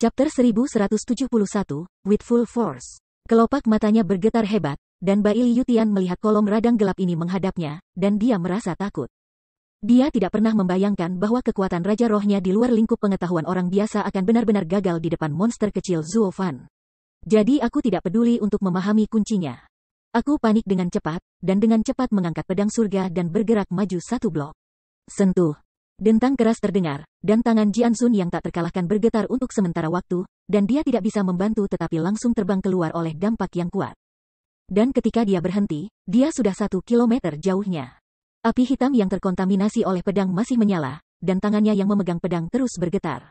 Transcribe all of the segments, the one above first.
Chapter 1171, With Full Force. Kelopak matanya bergetar hebat, dan Bail Yutian melihat kolom radang gelap ini menghadapnya, dan dia merasa takut. Dia tidak pernah membayangkan bahwa kekuatan Raja Rohnya di luar lingkup pengetahuan orang biasa akan benar-benar gagal di depan monster kecil Zuofan. Jadi aku tidak peduli untuk memahami kuncinya. Aku panik dengan cepat, dan dengan cepat mengangkat pedang surga dan bergerak maju satu blok. Sentuh. Dentang keras terdengar, dan tangan Jian Sun yang tak terkalahkan bergetar untuk sementara waktu, dan dia tidak bisa membantu tetapi langsung terbang keluar oleh dampak yang kuat. Dan ketika dia berhenti, dia sudah satu kilometer jauhnya. Api hitam yang terkontaminasi oleh pedang masih menyala, dan tangannya yang memegang pedang terus bergetar.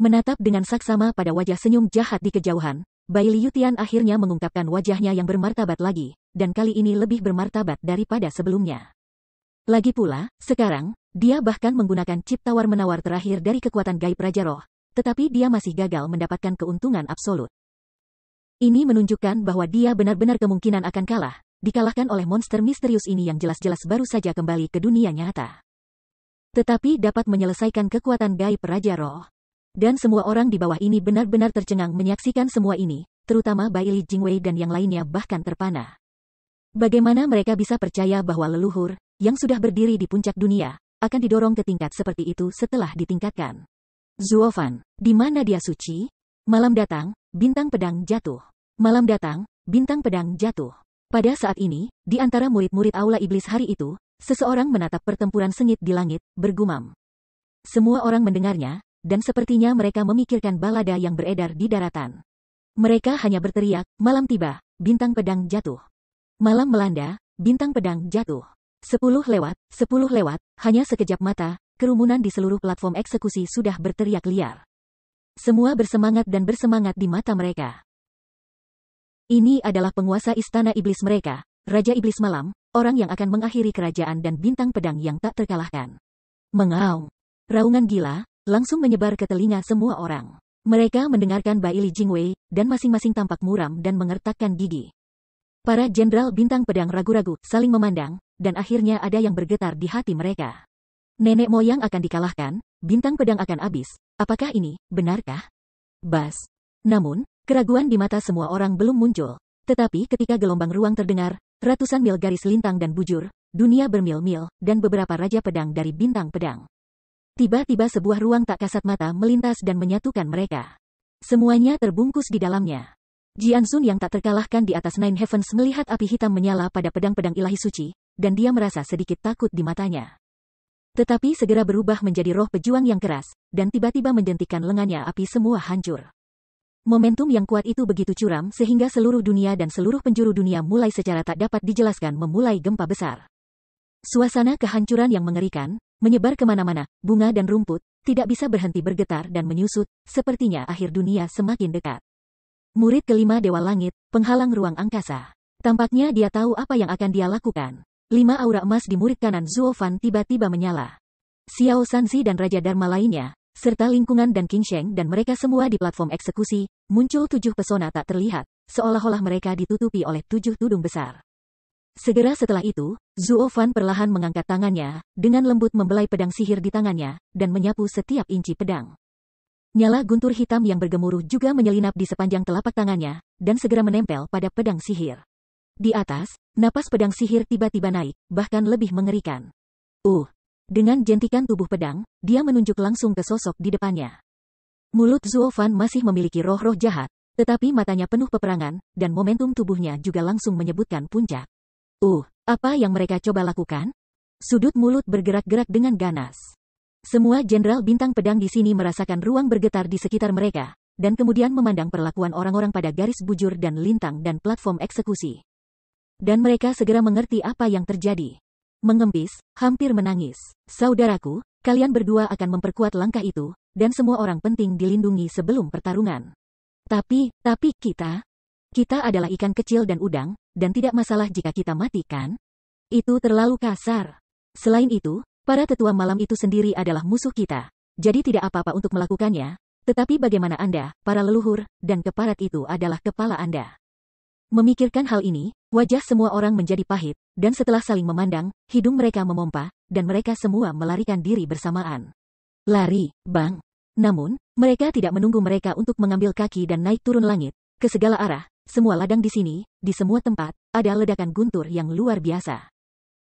Menatap dengan saksama pada wajah senyum jahat di kejauhan, Bai Liu Tian akhirnya mengungkapkan wajahnya yang bermartabat lagi, dan kali ini lebih bermartabat daripada sebelumnya. Lagi pula, sekarang, dia bahkan menggunakan chip tawar-menawar terakhir dari kekuatan gaib Raja Roh, tetapi dia masih gagal mendapatkan keuntungan absolut. Ini menunjukkan bahwa dia benar-benar kemungkinan akan kalah, dikalahkan oleh monster misterius ini yang jelas-jelas baru saja kembali ke dunia nyata. Tetapi dapat menyelesaikan kekuatan gaib Raja Roh. Dan semua orang di bawah ini benar-benar tercengang menyaksikan semua ini, terutama Bai Li Jingwei dan yang lainnya bahkan terpana. Bagaimana mereka bisa percaya bahwa leluhur, yang sudah berdiri di puncak dunia, akan didorong ke tingkat seperti itu setelah ditingkatkan. Zuofan, di mana dia suci? Malam datang, bintang pedang jatuh. Malam datang, bintang pedang jatuh. Pada saat ini, di antara murid-murid aula iblis hari itu, seseorang menatap pertempuran sengit di langit, bergumam. Semua orang mendengarnya, dan sepertinya mereka memikirkan balada yang beredar di daratan. Mereka hanya berteriak, malam tiba, bintang pedang jatuh. Malam melanda, bintang pedang jatuh. Sepuluh lewat, sepuluh lewat, hanya sekejap mata, kerumunan di seluruh platform eksekusi sudah berteriak liar. Semua bersemangat dan bersemangat di mata mereka. Ini adalah penguasa istana iblis mereka, Raja Iblis Malam, orang yang akan mengakhiri kerajaan dan bintang pedang yang tak terkalahkan. Mengaum. Raungan gila, langsung menyebar ke telinga semua orang. Mereka mendengarkan Bai Li Jingwei, dan masing-masing tampak muram dan mengertakkan gigi. Para jenderal bintang pedang ragu-ragu, saling memandang, dan akhirnya ada yang bergetar di hati mereka. Nenek moyang akan dikalahkan, bintang pedang akan habis. Apakah ini, benarkah? Bas. Namun, keraguan di mata semua orang belum muncul. Tetapi ketika gelombang ruang terdengar, ratusan mil garis lintang dan bujur, dunia bermil-mil, dan beberapa raja pedang dari bintang pedang. Tiba-tiba sebuah ruang tak kasat mata melintas dan menyatukan mereka. Semuanya terbungkus di dalamnya. Jian Sun yang tak terkalahkan di atas Nine Heavens melihat api hitam menyala pada pedang-pedang ilahi suci, dan dia merasa sedikit takut di matanya. Tetapi segera berubah menjadi roh pejuang yang keras, dan tiba-tiba menjentikan lengannya api semua hancur. Momentum yang kuat itu begitu curam sehingga seluruh dunia dan seluruh penjuru dunia mulai secara tak dapat dijelaskan memulai gempa besar. Suasana kehancuran yang mengerikan, menyebar kemana-mana, bunga dan rumput, tidak bisa berhenti bergetar dan menyusut, sepertinya akhir dunia semakin dekat. Murid kelima Dewa Langit, penghalang ruang angkasa. Tampaknya dia tahu apa yang akan dia lakukan. Lima aura emas di murid kanan Zuo Fan tiba-tiba menyala. Xiao Sanzi dan Raja Dharma lainnya, serta lingkungan dan King Sheng dan mereka semua di platform eksekusi, muncul tujuh pesona tak terlihat, seolah-olah mereka ditutupi oleh tujuh tudung besar. Segera setelah itu, Zuo Fan perlahan mengangkat tangannya, dengan lembut membelai pedang sihir di tangannya, dan menyapu setiap inci pedang. Nyala guntur hitam yang bergemuruh juga menyelinap di sepanjang telapak tangannya, dan segera menempel pada pedang sihir. Di atas, napas pedang sihir tiba-tiba naik, bahkan lebih mengerikan. Uh! Dengan jentikan tubuh pedang, dia menunjuk langsung ke sosok di depannya. Mulut Zuofan masih memiliki roh-roh jahat, tetapi matanya penuh peperangan, dan momentum tubuhnya juga langsung menyebutkan puncak. Uh, apa yang mereka coba lakukan? Sudut mulut bergerak-gerak dengan ganas. Semua jenderal bintang pedang di sini merasakan ruang bergetar di sekitar mereka, dan kemudian memandang perlakuan orang-orang pada garis bujur dan lintang dan platform eksekusi dan mereka segera mengerti apa yang terjadi. Mengempis, hampir menangis. Saudaraku, kalian berdua akan memperkuat langkah itu, dan semua orang penting dilindungi sebelum pertarungan. Tapi, tapi kita, kita adalah ikan kecil dan udang, dan tidak masalah jika kita matikan. Itu terlalu kasar. Selain itu, para tetua malam itu sendiri adalah musuh kita, jadi tidak apa-apa untuk melakukannya, tetapi bagaimana Anda, para leluhur, dan keparat itu adalah kepala Anda. Memikirkan hal ini, Wajah semua orang menjadi pahit, dan setelah saling memandang, hidung mereka memompa, dan mereka semua melarikan diri bersamaan. Lari, bang. Namun, mereka tidak menunggu mereka untuk mengambil kaki dan naik turun langit. Ke segala arah, semua ladang di sini, di semua tempat, ada ledakan guntur yang luar biasa.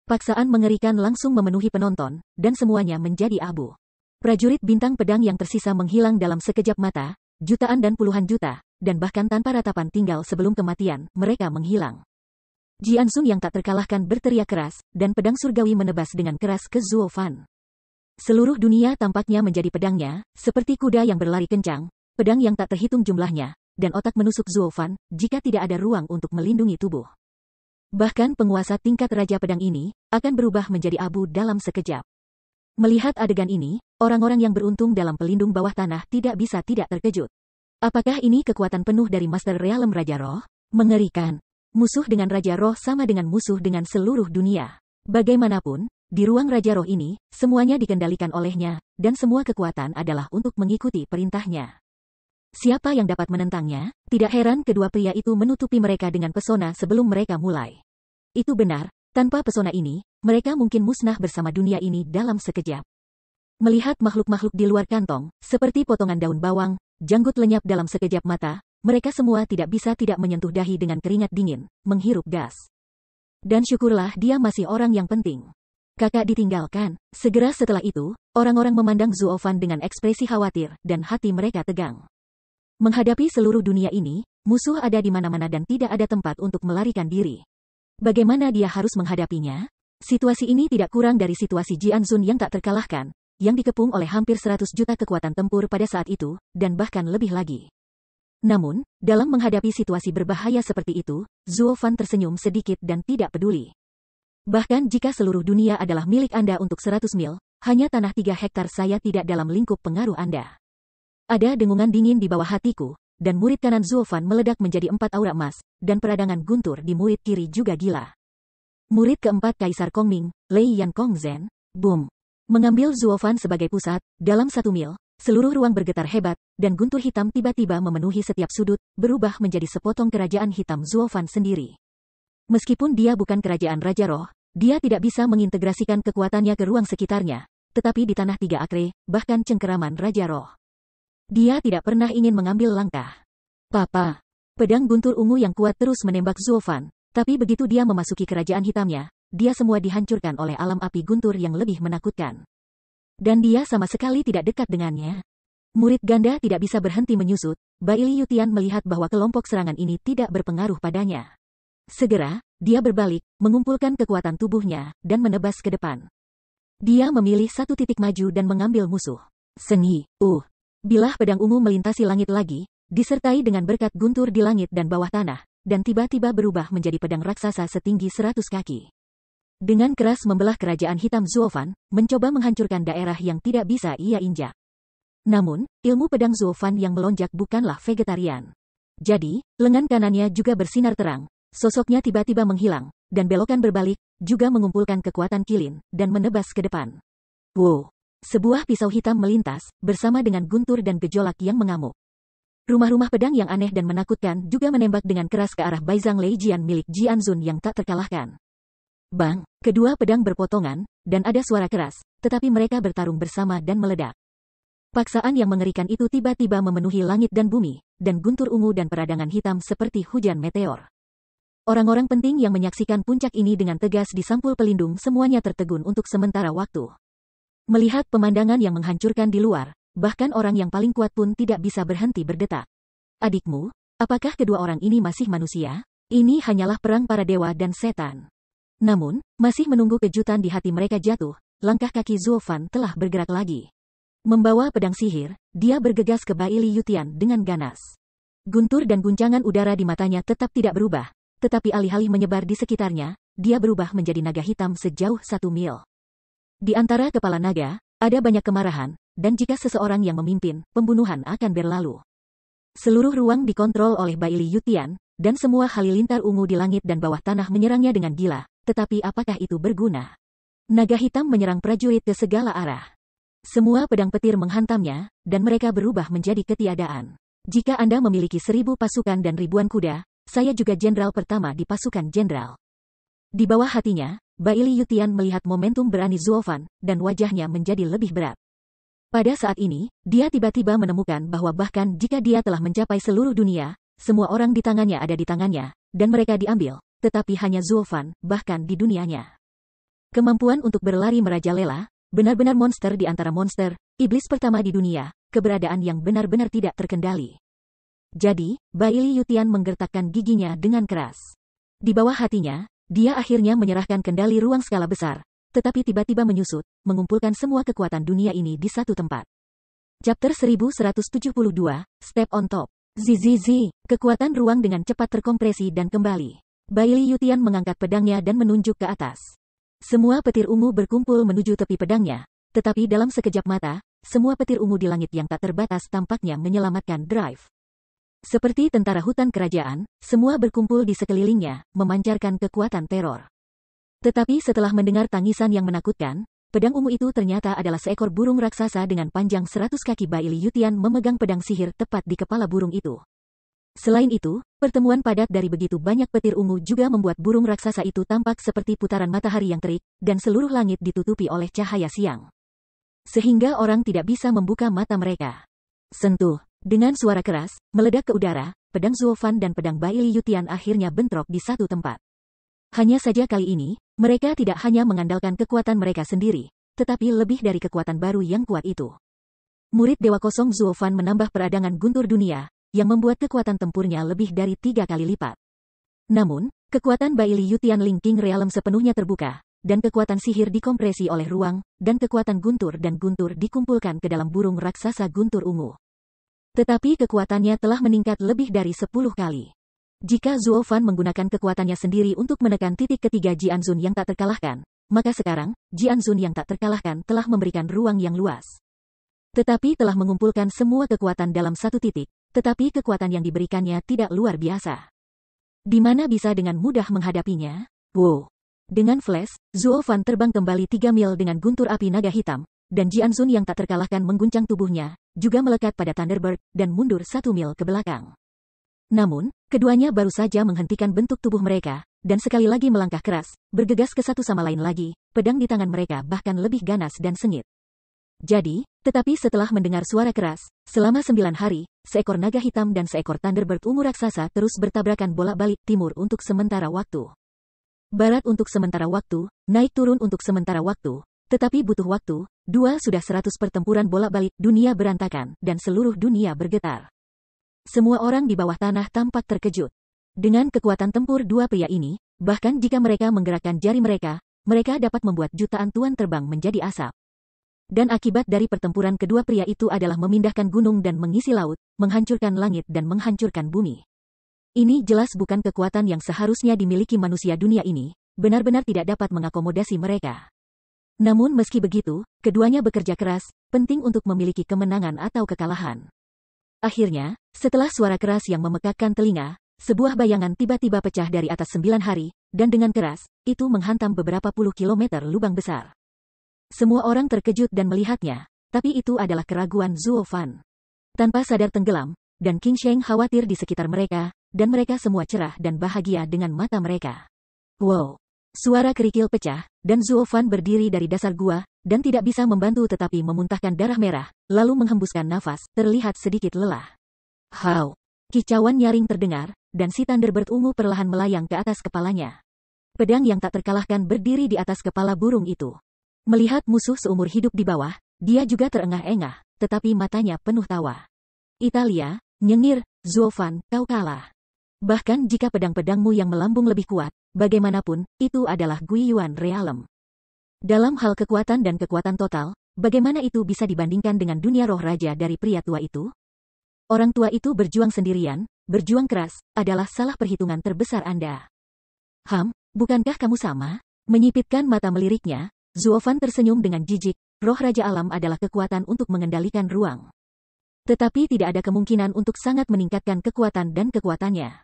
Paksaan mengerikan langsung memenuhi penonton, dan semuanya menjadi abu. Prajurit bintang pedang yang tersisa menghilang dalam sekejap mata, jutaan dan puluhan juta, dan bahkan tanpa ratapan tinggal sebelum kematian, mereka menghilang. Jian Sun yang tak terkalahkan berteriak keras, dan pedang surgawi menebas dengan keras ke Zuo Fan. Seluruh dunia tampaknya menjadi pedangnya, seperti kuda yang berlari kencang, pedang yang tak terhitung jumlahnya, dan otak menusuk Zuo Fan, jika tidak ada ruang untuk melindungi tubuh. Bahkan penguasa tingkat Raja Pedang ini, akan berubah menjadi abu dalam sekejap. Melihat adegan ini, orang-orang yang beruntung dalam pelindung bawah tanah tidak bisa tidak terkejut. Apakah ini kekuatan penuh dari Master Realem Raja Roh? Mengerikan, Musuh dengan Raja Roh sama dengan musuh dengan seluruh dunia. Bagaimanapun, di ruang Raja Roh ini, semuanya dikendalikan olehnya, dan semua kekuatan adalah untuk mengikuti perintahnya. Siapa yang dapat menentangnya? Tidak heran kedua pria itu menutupi mereka dengan pesona sebelum mereka mulai. Itu benar, tanpa pesona ini, mereka mungkin musnah bersama dunia ini dalam sekejap. Melihat makhluk-makhluk di luar kantong, seperti potongan daun bawang, janggut lenyap dalam sekejap mata, mereka semua tidak bisa tidak menyentuh dahi dengan keringat dingin, menghirup gas. Dan syukurlah dia masih orang yang penting. Kakak ditinggalkan. Segera setelah itu, orang-orang memandang Zuofan dengan ekspresi khawatir dan hati mereka tegang. Menghadapi seluruh dunia ini, musuh ada di mana-mana dan tidak ada tempat untuk melarikan diri. Bagaimana dia harus menghadapinya? Situasi ini tidak kurang dari situasi Jianzun yang tak terkalahkan, yang dikepung oleh hampir 100 juta kekuatan tempur pada saat itu, dan bahkan lebih lagi. Namun, dalam menghadapi situasi berbahaya seperti itu, Zuofan tersenyum sedikit dan tidak peduli. Bahkan jika seluruh dunia adalah milik Anda untuk 100 mil, hanya tanah 3 hektar saya tidak dalam lingkup pengaruh Anda. Ada dengungan dingin di bawah hatiku, dan murid kanan Zuofan meledak menjadi empat aura emas, dan peradangan guntur di murid kiri juga gila. Murid keempat Kaisar Kongming, Lei Yan Kongzhen, boom. Mengambil Zuofan sebagai pusat, dalam satu mil, Seluruh ruang bergetar hebat, dan guntur hitam tiba-tiba memenuhi setiap sudut, berubah menjadi sepotong kerajaan hitam Zuofan sendiri. Meskipun dia bukan kerajaan Raja Roh, dia tidak bisa mengintegrasikan kekuatannya ke ruang sekitarnya, tetapi di Tanah Tiga Akre, bahkan cengkeraman Raja Roh. Dia tidak pernah ingin mengambil langkah. Papa, pedang guntur ungu yang kuat terus menembak Zuofan, tapi begitu dia memasuki kerajaan hitamnya, dia semua dihancurkan oleh alam api guntur yang lebih menakutkan. Dan dia sama sekali tidak dekat dengannya. Murid ganda tidak bisa berhenti menyusut, Baili Yutian melihat bahwa kelompok serangan ini tidak berpengaruh padanya. Segera, dia berbalik, mengumpulkan kekuatan tubuhnya, dan menebas ke depan. Dia memilih satu titik maju dan mengambil musuh. Sengi, uh. Bilah pedang ungu melintasi langit lagi, disertai dengan berkat guntur di langit dan bawah tanah, dan tiba-tiba berubah menjadi pedang raksasa setinggi seratus kaki. Dengan keras membelah kerajaan hitam Zuofan, mencoba menghancurkan daerah yang tidak bisa ia injak. Namun, ilmu pedang Zuofan yang melonjak bukanlah vegetarian. Jadi, lengan kanannya juga bersinar terang, sosoknya tiba-tiba menghilang, dan belokan berbalik, juga mengumpulkan kekuatan kilin, dan menebas ke depan. Wow! Sebuah pisau hitam melintas, bersama dengan guntur dan gejolak yang mengamuk. Rumah-rumah pedang yang aneh dan menakutkan juga menembak dengan keras ke arah Baizang Lei Jian milik Jian Zun yang tak terkalahkan. Bang, kedua pedang berpotongan, dan ada suara keras, tetapi mereka bertarung bersama dan meledak. Paksaan yang mengerikan itu tiba-tiba memenuhi langit dan bumi, dan guntur ungu dan peradangan hitam seperti hujan meteor. Orang-orang penting yang menyaksikan puncak ini dengan tegas di sampul pelindung semuanya tertegun untuk sementara waktu. Melihat pemandangan yang menghancurkan di luar, bahkan orang yang paling kuat pun tidak bisa berhenti berdetak. Adikmu, apakah kedua orang ini masih manusia? Ini hanyalah perang para dewa dan setan. Namun, masih menunggu kejutan di hati mereka jatuh, langkah kaki Zuofan telah bergerak lagi. Membawa pedang sihir, dia bergegas ke Baili Yutian dengan ganas. Guntur dan guncangan udara di matanya tetap tidak berubah, tetapi alih-alih menyebar di sekitarnya, dia berubah menjadi naga hitam sejauh satu mil. Di antara kepala naga, ada banyak kemarahan, dan jika seseorang yang memimpin, pembunuhan akan berlalu. Seluruh ruang dikontrol oleh Baili Yutian, dan semua halilintar ungu di langit dan bawah tanah menyerangnya dengan gila, tetapi apakah itu berguna? Naga hitam menyerang prajurit ke segala arah. Semua pedang petir menghantamnya, dan mereka berubah menjadi ketiadaan. Jika Anda memiliki seribu pasukan dan ribuan kuda, saya juga jenderal pertama di pasukan jenderal. Di bawah hatinya, Baili Yutian melihat momentum berani Zuofan, dan wajahnya menjadi lebih berat. Pada saat ini, dia tiba-tiba menemukan bahwa bahkan jika dia telah mencapai seluruh dunia, semua orang di tangannya ada di tangannya, dan mereka diambil, tetapi hanya Zulfan, bahkan di dunianya. Kemampuan untuk berlari merajalela, benar-benar monster di antara monster, iblis pertama di dunia, keberadaan yang benar-benar tidak terkendali. Jadi, Baili Yutian menggertakkan giginya dengan keras. Di bawah hatinya, dia akhirnya menyerahkan kendali ruang skala besar, tetapi tiba-tiba menyusut, mengumpulkan semua kekuatan dunia ini di satu tempat. Chapter 1172, Step on Top. ZZZ, kekuatan ruang dengan cepat terkompresi dan kembali. Bai Yutian mengangkat pedangnya dan menunjuk ke atas. Semua petir ungu berkumpul menuju tepi pedangnya, tetapi dalam sekejap mata, semua petir ungu di langit yang tak terbatas tampaknya menyelamatkan Drive. Seperti tentara hutan kerajaan, semua berkumpul di sekelilingnya, memancarkan kekuatan teror. Tetapi setelah mendengar tangisan yang menakutkan, Pedang ungu itu ternyata adalah seekor burung raksasa dengan panjang seratus kaki Li Yutian memegang pedang sihir tepat di kepala burung itu. Selain itu, pertemuan padat dari begitu banyak petir ungu juga membuat burung raksasa itu tampak seperti putaran matahari yang terik, dan seluruh langit ditutupi oleh cahaya siang. Sehingga orang tidak bisa membuka mata mereka. Sentuh, dengan suara keras, meledak ke udara, pedang Zuofan dan pedang Bai Yutian akhirnya bentrok di satu tempat. Hanya saja kali ini, mereka tidak hanya mengandalkan kekuatan mereka sendiri, tetapi lebih dari kekuatan baru yang kuat itu. Murid Dewa Kosong Zuofan menambah peradangan guntur dunia, yang membuat kekuatan tempurnya lebih dari tiga kali lipat. Namun, kekuatan Baili Yutian Linking Realm sepenuhnya terbuka, dan kekuatan sihir dikompresi oleh ruang, dan kekuatan guntur dan guntur dikumpulkan ke dalam burung raksasa guntur ungu. Tetapi kekuatannya telah meningkat lebih dari sepuluh kali. Jika Zuo Fan menggunakan kekuatannya sendiri untuk menekan titik ketiga Jian Zun yang tak terkalahkan, maka sekarang, Jian Zun yang tak terkalahkan telah memberikan ruang yang luas. Tetapi telah mengumpulkan semua kekuatan dalam satu titik, tetapi kekuatan yang diberikannya tidak luar biasa. Di mana bisa dengan mudah menghadapinya? Wow! Dengan flash, Zuo Fan terbang kembali tiga mil dengan guntur api naga hitam, dan Jian Sun yang tak terkalahkan mengguncang tubuhnya, juga melekat pada Thunderbird, dan mundur satu mil ke belakang. Namun, keduanya baru saja menghentikan bentuk tubuh mereka, dan sekali lagi melangkah keras, bergegas ke satu sama lain lagi, pedang di tangan mereka bahkan lebih ganas dan sengit. Jadi, tetapi setelah mendengar suara keras, selama sembilan hari, seekor naga hitam dan seekor Thunderbird ungu raksasa terus bertabrakan bolak-balik timur untuk sementara waktu. Barat untuk sementara waktu, naik turun untuk sementara waktu, tetapi butuh waktu, dua sudah seratus pertempuran bolak-balik dunia berantakan dan seluruh dunia bergetar. Semua orang di bawah tanah tampak terkejut. Dengan kekuatan tempur dua pria ini, bahkan jika mereka menggerakkan jari mereka, mereka dapat membuat jutaan tuan terbang menjadi asap. Dan akibat dari pertempuran kedua pria itu adalah memindahkan gunung dan mengisi laut, menghancurkan langit dan menghancurkan bumi. Ini jelas bukan kekuatan yang seharusnya dimiliki manusia dunia ini, benar-benar tidak dapat mengakomodasi mereka. Namun meski begitu, keduanya bekerja keras, penting untuk memiliki kemenangan atau kekalahan. Akhirnya, setelah suara keras yang memekakkan telinga, sebuah bayangan tiba-tiba pecah dari atas sembilan hari, dan dengan keras, itu menghantam beberapa puluh kilometer lubang besar. Semua orang terkejut dan melihatnya, tapi itu adalah keraguan Zuo Fan. Tanpa sadar tenggelam, dan King Sheng khawatir di sekitar mereka, dan mereka semua cerah dan bahagia dengan mata mereka. Wow! Suara kerikil pecah, dan Zuo Fan berdiri dari dasar gua, dan tidak bisa membantu tetapi memuntahkan darah merah, lalu menghembuskan nafas, terlihat sedikit lelah. How! Kicauan nyaring terdengar, dan si Thunderbird ungu perlahan melayang ke atas kepalanya. Pedang yang tak terkalahkan berdiri di atas kepala burung itu. Melihat musuh seumur hidup di bawah, dia juga terengah-engah, tetapi matanya penuh tawa. Italia, nyengir, Zofan, kau kalah. Bahkan jika pedang-pedangmu yang melambung lebih kuat, bagaimanapun, itu adalah Guiyuan Realem. Dalam hal kekuatan dan kekuatan total, bagaimana itu bisa dibandingkan dengan dunia roh raja dari pria tua itu? Orang tua itu berjuang sendirian, berjuang keras, adalah salah perhitungan terbesar Anda. Ham, bukankah kamu sama? Menyipitkan mata meliriknya, Zuofan tersenyum dengan jijik, roh Raja Alam adalah kekuatan untuk mengendalikan ruang. Tetapi tidak ada kemungkinan untuk sangat meningkatkan kekuatan dan kekuatannya.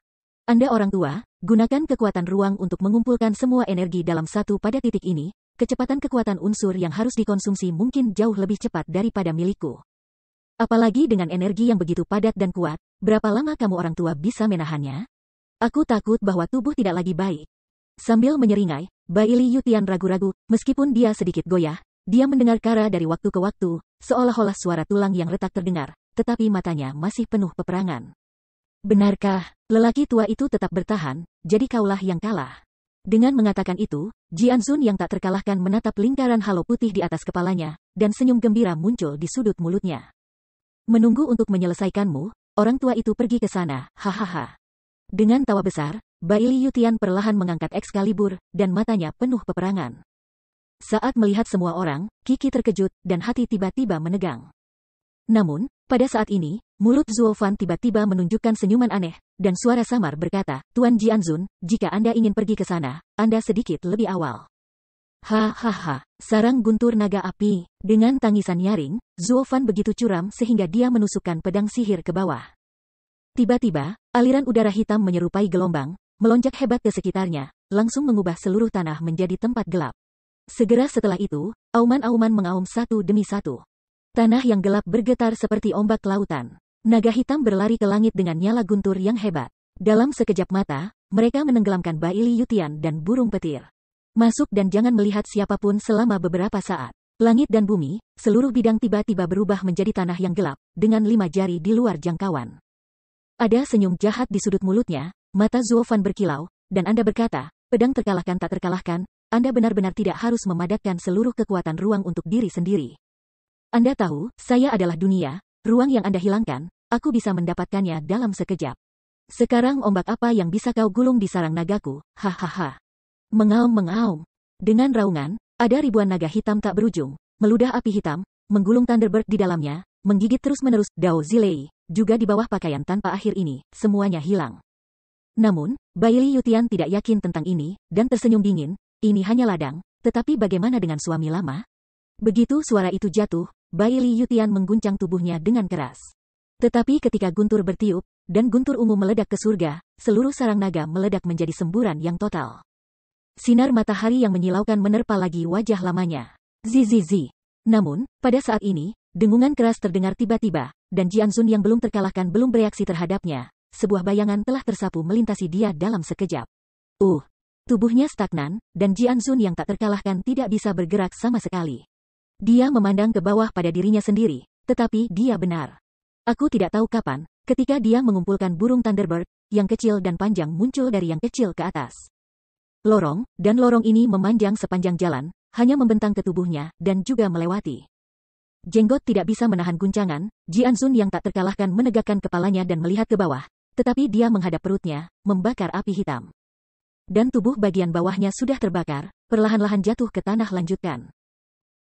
Anda orang tua, gunakan kekuatan ruang untuk mengumpulkan semua energi dalam satu pada titik ini, kecepatan kekuatan unsur yang harus dikonsumsi mungkin jauh lebih cepat daripada milikku. Apalagi dengan energi yang begitu padat dan kuat, berapa lama kamu orang tua bisa menahannya? Aku takut bahwa tubuh tidak lagi baik. Sambil menyeringai, Bailey Yutian ragu-ragu, meskipun dia sedikit goyah, dia mendengar Kara dari waktu ke waktu, seolah-olah suara tulang yang retak terdengar, tetapi matanya masih penuh peperangan. Benarkah, lelaki tua itu tetap bertahan, jadi kaulah yang kalah. Dengan mengatakan itu, Jian Sun yang tak terkalahkan menatap lingkaran halo putih di atas kepalanya, dan senyum gembira muncul di sudut mulutnya. Menunggu untuk menyelesaikanmu, orang tua itu pergi ke sana, hahaha. Dengan tawa besar, Bailey Yutian perlahan mengangkat Excalibur, dan matanya penuh peperangan. Saat melihat semua orang, Kiki terkejut, dan hati tiba-tiba menegang. Namun, pada saat ini, mulut Zuofan tiba-tiba menunjukkan senyuman aneh, dan suara samar berkata, Tuan Jianzun, jika Anda ingin pergi ke sana, Anda sedikit lebih awal. Hahaha, sarang guntur naga api. Dengan tangisan nyaring, Zuofan begitu curam sehingga dia menusukkan pedang sihir ke bawah. Tiba-tiba, aliran udara hitam menyerupai gelombang, melonjak hebat ke sekitarnya, langsung mengubah seluruh tanah menjadi tempat gelap. Segera setelah itu, auman-auman mengaum satu demi satu. Tanah yang gelap bergetar seperti ombak lautan. Naga hitam berlari ke langit dengan nyala guntur yang hebat. Dalam sekejap mata, mereka menenggelamkan Baili Yutian dan burung petir. Masuk dan jangan melihat siapapun selama beberapa saat. Langit dan bumi, seluruh bidang tiba-tiba berubah menjadi tanah yang gelap, dengan lima jari di luar jangkauan. Ada senyum jahat di sudut mulutnya, Mata Zuofan berkilau, dan Anda berkata, pedang terkalahkan tak terkalahkan, Anda benar-benar tidak harus memadatkan seluruh kekuatan ruang untuk diri sendiri. Anda tahu, saya adalah dunia, ruang yang Anda hilangkan, aku bisa mendapatkannya dalam sekejap. Sekarang ombak apa yang bisa kau gulung di sarang nagaku, hahaha. Mengaum-mengaum. Dengan raungan, ada ribuan naga hitam tak berujung, meludah api hitam, menggulung Thunderbird di dalamnya, menggigit terus-menerus, Dao Zilei, juga di bawah pakaian tanpa akhir ini, semuanya hilang. Namun, Bailey Yutian tidak yakin tentang ini, dan tersenyum dingin, ini hanya ladang, tetapi bagaimana dengan suami lama? Begitu suara itu jatuh, Bailey Yutian mengguncang tubuhnya dengan keras. Tetapi ketika guntur bertiup, dan guntur ungu meledak ke surga, seluruh sarang naga meledak menjadi semburan yang total. Sinar matahari yang menyilaukan menerpa lagi wajah lamanya. Zizizi. Namun, pada saat ini, dengungan keras terdengar tiba-tiba, dan Jiang Zun yang belum terkalahkan belum bereaksi terhadapnya, sebuah bayangan telah tersapu melintasi dia dalam sekejap. Uh, tubuhnya stagnan, dan Jian Zun yang tak terkalahkan tidak bisa bergerak sama sekali. Dia memandang ke bawah pada dirinya sendiri, tetapi dia benar. Aku tidak tahu kapan, ketika dia mengumpulkan burung Thunderbird, yang kecil dan panjang muncul dari yang kecil ke atas. Lorong, dan lorong ini memanjang sepanjang jalan, hanya membentang ke tubuhnya, dan juga melewati. Jenggot tidak bisa menahan guncangan, Jian Sun yang tak terkalahkan menegakkan kepalanya dan melihat ke bawah, tetapi dia menghadap perutnya, membakar api hitam. Dan tubuh bagian bawahnya sudah terbakar, perlahan-lahan jatuh ke tanah lanjutkan.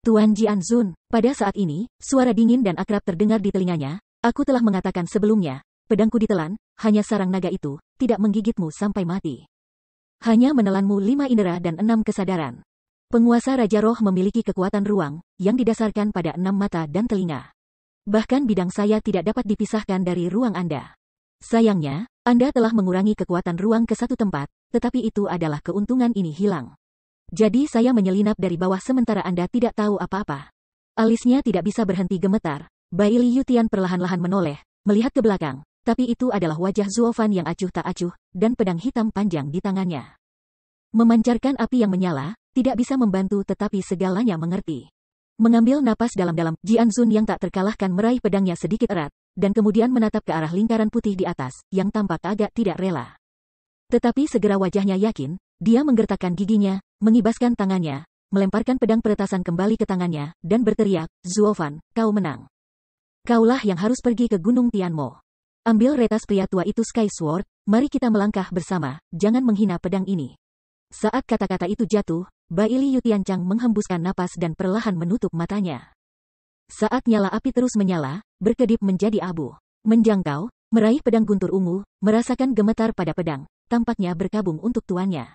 Tuan Jianzun, pada saat ini, suara dingin dan akrab terdengar di telinganya, aku telah mengatakan sebelumnya, pedangku ditelan, hanya sarang naga itu, tidak menggigitmu sampai mati. Hanya menelanmu lima indera dan enam kesadaran. Penguasa Raja Roh memiliki kekuatan ruang, yang didasarkan pada enam mata dan telinga. Bahkan bidang saya tidak dapat dipisahkan dari ruang Anda. Sayangnya, Anda telah mengurangi kekuatan ruang ke satu tempat, tetapi itu adalah keuntungan ini hilang. Jadi saya menyelinap dari bawah sementara Anda tidak tahu apa-apa. Alisnya tidak bisa berhenti gemetar. Bai Li Yutian perlahan-lahan menoleh, melihat ke belakang, tapi itu adalah wajah Zuofan yang acuh tak acuh, dan pedang hitam panjang di tangannya. Memancarkan api yang menyala, tidak bisa membantu tetapi segalanya mengerti. Mengambil napas dalam-dalam, Jian Zun yang tak terkalahkan meraih pedangnya sedikit erat, dan kemudian menatap ke arah lingkaran putih di atas, yang tampak agak tidak rela. Tetapi segera wajahnya yakin, dia menggertakkan giginya, mengibaskan tangannya, melemparkan pedang peretasan kembali ke tangannya, dan berteriak, Zuofan, kau menang. Kaulah yang harus pergi ke Gunung Tianmo. Ambil retas pria tua itu Sky Sword, mari kita melangkah bersama, jangan menghina pedang ini. Saat kata-kata itu jatuh, Baili Chang menghembuskan napas dan perlahan menutup matanya. Saat nyala api terus menyala, berkedip menjadi abu. Menjangkau, meraih pedang guntur ungu, merasakan gemetar pada pedang, tampaknya berkabung untuk tuannya.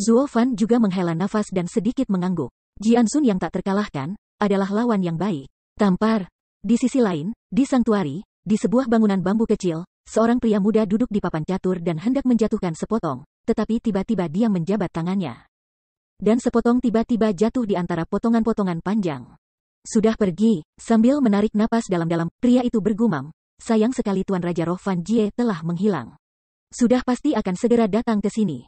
Zuo Fan juga menghela nafas dan sedikit mengangguk. Jian Sun yang tak terkalahkan, adalah lawan yang baik. Tampar. Di sisi lain, di sanktuari, di sebuah bangunan bambu kecil, seorang pria muda duduk di papan catur dan hendak menjatuhkan sepotong, tetapi tiba-tiba dia menjabat tangannya. Dan sepotong tiba-tiba jatuh di antara potongan-potongan panjang. Sudah pergi, sambil menarik napas dalam-dalam, pria itu bergumam. Sayang sekali Tuan Raja Rohvan Jie telah menghilang. Sudah pasti akan segera datang ke sini.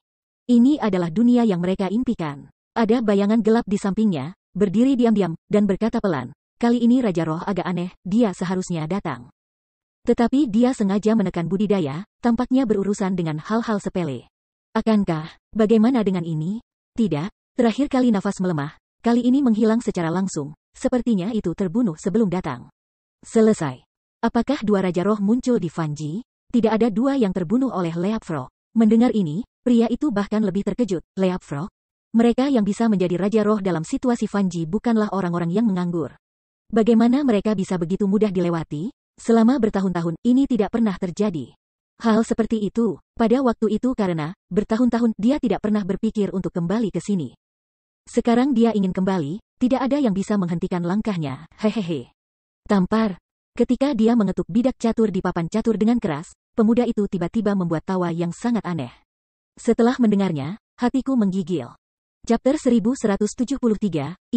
Ini adalah dunia yang mereka impikan. Ada bayangan gelap di sampingnya, berdiri diam-diam, dan berkata pelan. Kali ini Raja Roh agak aneh, dia seharusnya datang. Tetapi dia sengaja menekan budidaya, tampaknya berurusan dengan hal-hal sepele. Akankah, bagaimana dengan ini? Tidak, terakhir kali nafas melemah, kali ini menghilang secara langsung, Sepertinya itu terbunuh sebelum datang. Selesai. Apakah dua Raja Roh muncul di Fanji? Tidak ada dua yang terbunuh oleh Leapfro. Mendengar ini, pria itu bahkan lebih terkejut. Leapfro? Mereka yang bisa menjadi Raja Roh dalam situasi Fanji bukanlah orang-orang yang menganggur. Bagaimana mereka bisa begitu mudah dilewati? Selama bertahun-tahun, ini tidak pernah terjadi. Hal seperti itu, pada waktu itu karena, bertahun-tahun, dia tidak pernah berpikir untuk kembali ke sini. Sekarang dia ingin kembali, tidak ada yang bisa menghentikan langkahnya, hehehe. Tampar. Ketika dia mengetuk bidak catur di papan catur dengan keras, pemuda itu tiba-tiba membuat tawa yang sangat aneh. Setelah mendengarnya, hatiku menggigil. Chapter 1173,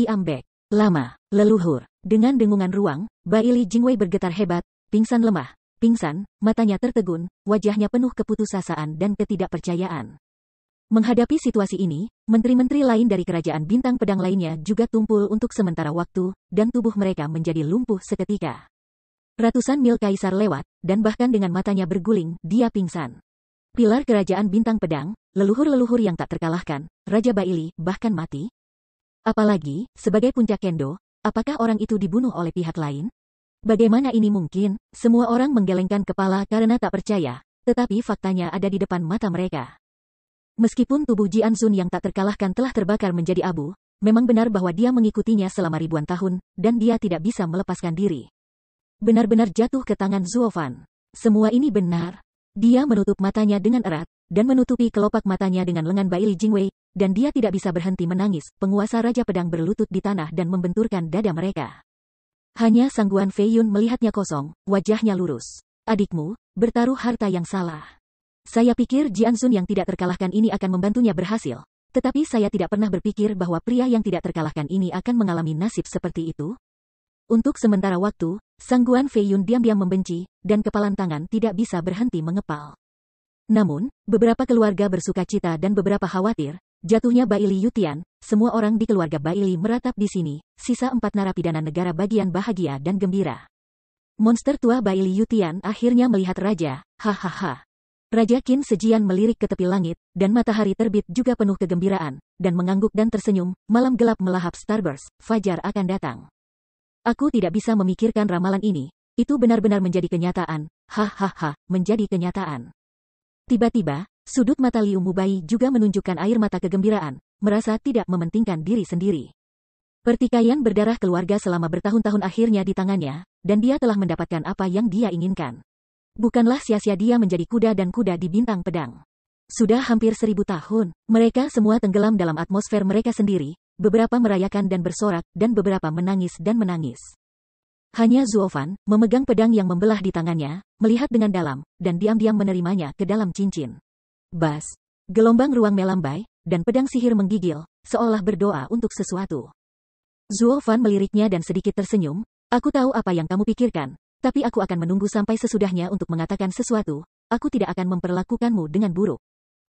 Iambek. Lama, leluhur. Dengan dengungan ruang, Baili Jingwei bergetar hebat, pingsan lemah, pingsan, matanya tertegun, wajahnya penuh keputusasaan dan ketidakpercayaan. Menghadapi situasi ini, menteri-menteri lain dari kerajaan bintang pedang lainnya juga tumpul untuk sementara waktu, dan tubuh mereka menjadi lumpuh seketika. Ratusan mil kaisar lewat, dan bahkan dengan matanya berguling, dia pingsan. Pilar kerajaan bintang pedang, leluhur-leluhur yang tak terkalahkan, Raja Baili, bahkan mati. Apalagi, sebagai puncak kendo, apakah orang itu dibunuh oleh pihak lain? Bagaimana ini mungkin? Semua orang menggelengkan kepala karena tak percaya, tetapi faktanya ada di depan mata mereka. Meskipun tubuh Jian Sun yang tak terkalahkan telah terbakar menjadi abu, memang benar bahwa dia mengikutinya selama ribuan tahun, dan dia tidak bisa melepaskan diri. Benar-benar jatuh ke tangan Zuofan. Semua ini benar. Dia menutup matanya dengan erat, dan menutupi kelopak matanya dengan lengan Li Jingwei, dan dia tidak bisa berhenti menangis, penguasa Raja Pedang berlutut di tanah dan membenturkan dada mereka. Hanya Sangguan Feiyun melihatnya kosong, wajahnya lurus. Adikmu, bertaruh harta yang salah. Saya pikir Jiang Sun yang tidak terkalahkan ini akan membantunya berhasil. Tetapi saya tidak pernah berpikir bahwa pria yang tidak terkalahkan ini akan mengalami nasib seperti itu. Untuk sementara waktu, Sangguan Guan Fei Yun diam-diam membenci, dan kepalan tangan tidak bisa berhenti mengepal. Namun, beberapa keluarga bersuka cita dan beberapa khawatir, jatuhnya Baili Yutian, semua orang di keluarga Baili meratap di sini, sisa empat narapidana negara bagian bahagia dan gembira. Monster tua Baili Yutian akhirnya melihat raja, hahaha. Raja Qin Sejian melirik ke tepi langit, dan matahari terbit juga penuh kegembiraan, dan mengangguk dan tersenyum, malam gelap melahap Starburst, Fajar akan datang. Aku tidak bisa memikirkan ramalan ini, itu benar-benar menjadi kenyataan, hahaha, menjadi kenyataan. Tiba-tiba, sudut mata Liu Mubai juga menunjukkan air mata kegembiraan, merasa tidak mementingkan diri sendiri. Pertikaian berdarah keluarga selama bertahun-tahun akhirnya di tangannya, dan dia telah mendapatkan apa yang dia inginkan bukanlah sia-sia dia menjadi kuda dan kuda di bintang pedang. Sudah hampir seribu tahun, mereka semua tenggelam dalam atmosfer mereka sendiri, beberapa merayakan dan bersorak, dan beberapa menangis dan menangis. Hanya Zuofan, memegang pedang yang membelah di tangannya, melihat dengan dalam, dan diam-diam menerimanya ke dalam cincin. Bas, gelombang ruang melambai, dan pedang sihir menggigil, seolah berdoa untuk sesuatu. Zuofan meliriknya dan sedikit tersenyum, aku tahu apa yang kamu pikirkan, tapi aku akan menunggu sampai sesudahnya untuk mengatakan sesuatu, aku tidak akan memperlakukanmu dengan buruk.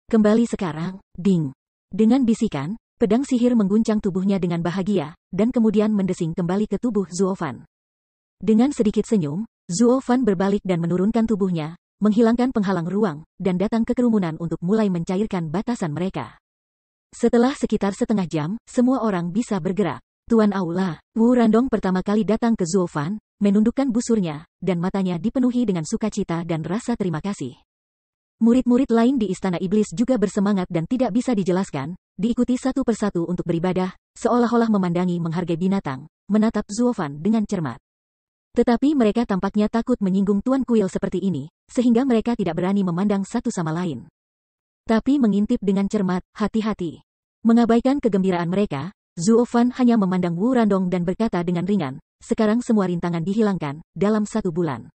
Kembali sekarang, ding. Dengan bisikan, pedang sihir mengguncang tubuhnya dengan bahagia, dan kemudian mendesing kembali ke tubuh Zuofan. Dengan sedikit senyum, Zuofan berbalik dan menurunkan tubuhnya, menghilangkan penghalang ruang, dan datang ke kerumunan untuk mulai mencairkan batasan mereka. Setelah sekitar setengah jam, semua orang bisa bergerak. Tuan Aula, Wu Randong pertama kali datang ke Zuofan, menundukkan busurnya, dan matanya dipenuhi dengan sukacita dan rasa terima kasih. Murid-murid lain di Istana Iblis juga bersemangat dan tidak bisa dijelaskan, diikuti satu persatu untuk beribadah, seolah-olah memandangi menghargai binatang, menatap Zuofan dengan cermat. Tetapi mereka tampaknya takut menyinggung Tuan Kuil seperti ini, sehingga mereka tidak berani memandang satu sama lain. Tapi mengintip dengan cermat, hati-hati. Mengabaikan kegembiraan mereka, Zuofan hanya memandang Wu Randong dan berkata dengan ringan, sekarang semua rintangan dihilangkan, dalam satu bulan.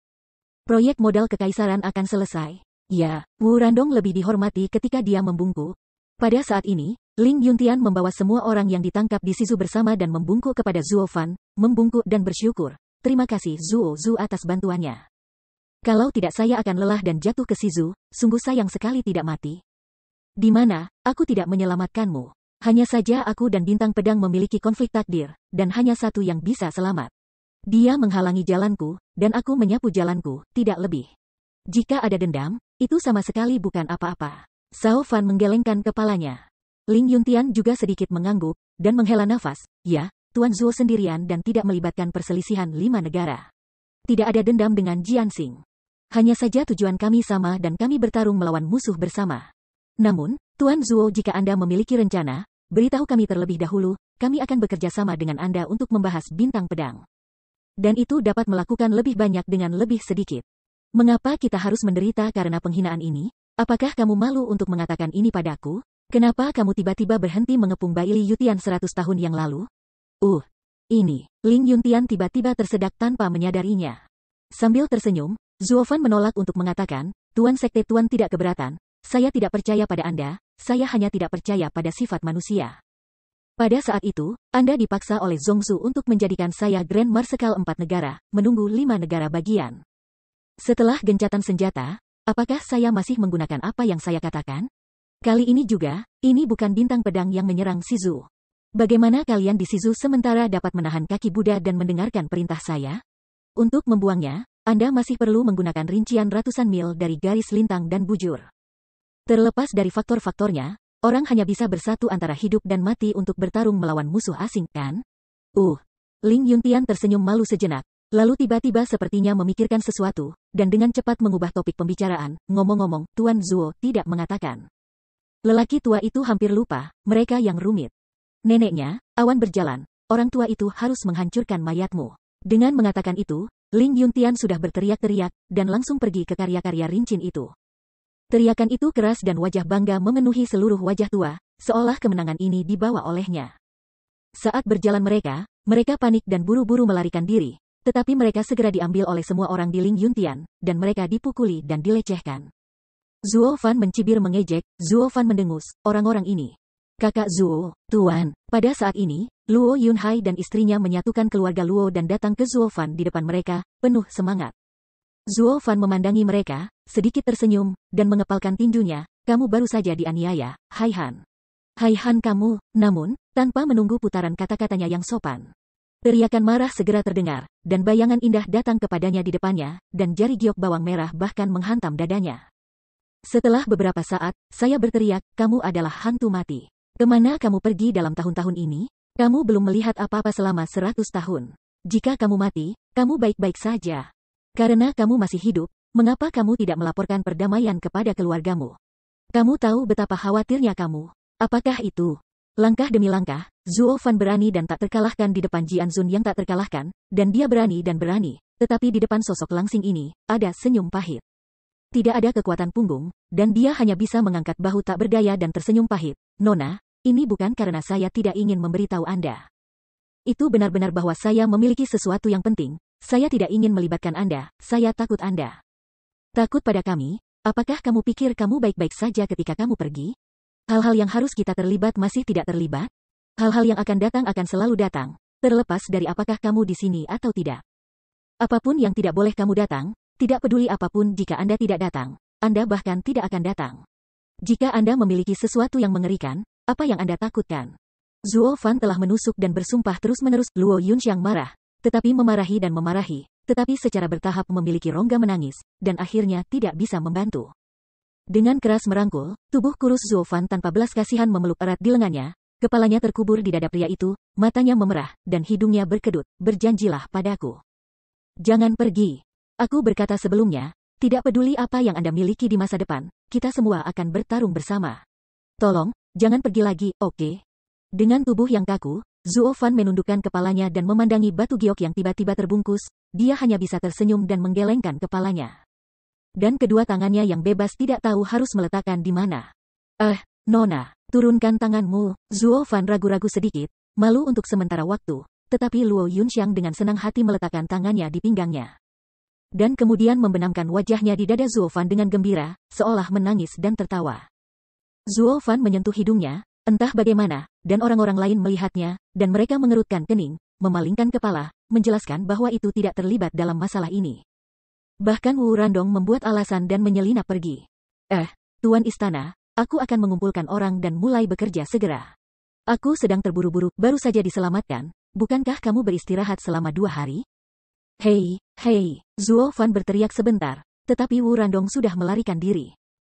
Proyek modal kekaisaran akan selesai. Ya, Wu Randong lebih dihormati ketika dia membungkuk. Pada saat ini, Ling Yuntian membawa semua orang yang ditangkap di Sizu bersama dan membungkuk kepada Zhuo Fan, membungkuk dan bersyukur. Terima kasih Zhuo Zu atas bantuannya. Kalau tidak saya akan lelah dan jatuh ke Sizu, sungguh sayang sekali tidak mati. Di mana, aku tidak menyelamatkanmu. Hanya saja aku dan bintang pedang memiliki konflik takdir, dan hanya satu yang bisa selamat. Dia menghalangi jalanku, dan aku menyapu jalanku, tidak lebih. Jika ada dendam, itu sama sekali bukan apa-apa. Sao Fan menggelengkan kepalanya. Ling Yuntian juga sedikit mengangguk, dan menghela nafas, ya, Tuan Zuo sendirian dan tidak melibatkan perselisihan lima negara. Tidak ada dendam dengan Jian Xing. Hanya saja tujuan kami sama dan kami bertarung melawan musuh bersama. Namun, Tuan Zuo jika Anda memiliki rencana, beritahu kami terlebih dahulu, kami akan bekerja sama dengan Anda untuk membahas bintang pedang. Dan itu dapat melakukan lebih banyak dengan lebih sedikit. Mengapa kita harus menderita karena penghinaan ini? Apakah kamu malu untuk mengatakan ini padaku? Kenapa kamu tiba-tiba berhenti mengepung Bai Li Yutian 100 tahun yang lalu? Uh, ini, Ling Yuntian tiba-tiba tersedak tanpa menyadarinya. Sambil tersenyum, Zuofan menolak untuk mengatakan, Tuan Sekte Tuan tidak keberatan, saya tidak percaya pada Anda, saya hanya tidak percaya pada sifat manusia. Pada saat itu, Anda dipaksa oleh Zongzu untuk menjadikan saya Grand Marshal empat negara, menunggu lima negara bagian. Setelah gencatan senjata, apakah saya masih menggunakan apa yang saya katakan? Kali ini juga, ini bukan bintang pedang yang menyerang Sizu. Bagaimana kalian di Sizu sementara dapat menahan kaki Buddha dan mendengarkan perintah saya? Untuk membuangnya, Anda masih perlu menggunakan rincian ratusan mil dari garis lintang dan bujur. Terlepas dari faktor-faktornya, orang hanya bisa bersatu antara hidup dan mati untuk bertarung melawan musuh asing, kan? Uh. Ling Yuntian tersenyum malu sejenak, lalu tiba-tiba sepertinya memikirkan sesuatu, dan dengan cepat mengubah topik pembicaraan, ngomong-ngomong, Tuan Zuo tidak mengatakan. Lelaki tua itu hampir lupa, mereka yang rumit. Neneknya, awan berjalan, orang tua itu harus menghancurkan mayatmu. Dengan mengatakan itu, Ling Yuntian sudah berteriak-teriak, dan langsung pergi ke karya-karya rincin itu. Teriakan itu keras dan wajah bangga memenuhi seluruh wajah tua, seolah kemenangan ini dibawa olehnya. Saat berjalan mereka, mereka panik dan buru-buru melarikan diri, tetapi mereka segera diambil oleh semua orang di Ling Yuntian, dan mereka dipukuli dan dilecehkan. Zuo Fan mencibir mengejek, Zuo Fan mendengus, orang-orang ini. Kakak Zuo, Tuan, pada saat ini, Luo Yunhai dan istrinya menyatukan keluarga Luo dan datang ke Zuo Fan di depan mereka, penuh semangat. Zuo Fan memandangi mereka, sedikit tersenyum, dan mengepalkan tinjunya, kamu baru saja dianiaya, Hai Han. Hai Han kamu, namun, tanpa menunggu putaran kata-katanya yang sopan. Teriakan marah segera terdengar, dan bayangan indah datang kepadanya di depannya, dan jari giok bawang merah bahkan menghantam dadanya. Setelah beberapa saat, saya berteriak, kamu adalah hantu mati. Kemana kamu pergi dalam tahun-tahun ini? Kamu belum melihat apa-apa selama seratus tahun. Jika kamu mati, kamu baik-baik saja. Karena kamu masih hidup, mengapa kamu tidak melaporkan perdamaian kepada keluargamu? Kamu tahu betapa khawatirnya kamu. Apakah itu? Langkah demi langkah, Zuo Fan berani dan tak terkalahkan di depan Jian Zun yang tak terkalahkan, dan dia berani dan berani, tetapi di depan sosok langsing ini, ada senyum pahit. Tidak ada kekuatan punggung, dan dia hanya bisa mengangkat bahu tak berdaya dan tersenyum pahit. Nona, ini bukan karena saya tidak ingin memberitahu Anda. Itu benar-benar bahwa saya memiliki sesuatu yang penting, saya tidak ingin melibatkan Anda, saya takut Anda. Takut pada kami, apakah kamu pikir kamu baik-baik saja ketika kamu pergi? Hal-hal yang harus kita terlibat masih tidak terlibat? Hal-hal yang akan datang akan selalu datang, terlepas dari apakah kamu di sini atau tidak. Apapun yang tidak boleh kamu datang, tidak peduli apapun jika Anda tidak datang, Anda bahkan tidak akan datang. Jika Anda memiliki sesuatu yang mengerikan, apa yang Anda takutkan? Zuo Fan telah menusuk dan bersumpah terus-menerus. Luo Yunxiang marah, tetapi memarahi dan memarahi, tetapi secara bertahap memiliki rongga menangis, dan akhirnya tidak bisa membantu. Dengan keras merangkul, tubuh kurus Zofan tanpa belas kasihan memeluk erat di lengannya, kepalanya terkubur di dada pria itu, matanya memerah, dan hidungnya berkedut, berjanjilah padaku. Jangan pergi. Aku berkata sebelumnya, tidak peduli apa yang Anda miliki di masa depan, kita semua akan bertarung bersama. Tolong, jangan pergi lagi, oke? Okay? Dengan tubuh yang kaku, Zuo Fan menundukkan kepalanya dan memandangi batu giok yang tiba-tiba terbungkus, dia hanya bisa tersenyum dan menggelengkan kepalanya. Dan kedua tangannya yang bebas tidak tahu harus meletakkan di mana. Eh, Nona, turunkan tanganmu, Zuo Fan ragu-ragu sedikit, malu untuk sementara waktu, tetapi Luo Yunxiang dengan senang hati meletakkan tangannya di pinggangnya. Dan kemudian membenamkan wajahnya di dada Zuo Fan dengan gembira, seolah menangis dan tertawa. Zuo Fan menyentuh hidungnya, Entah bagaimana, dan orang-orang lain melihatnya, dan mereka mengerutkan kening, memalingkan kepala, menjelaskan bahwa itu tidak terlibat dalam masalah ini. Bahkan Wu Randong membuat alasan dan menyelinap pergi. Eh, Tuan Istana, aku akan mengumpulkan orang dan mulai bekerja segera. Aku sedang terburu-buru, baru saja diselamatkan, bukankah kamu beristirahat selama dua hari? Hei, hei, Zuo Fan berteriak sebentar, tetapi Wu Randong sudah melarikan diri.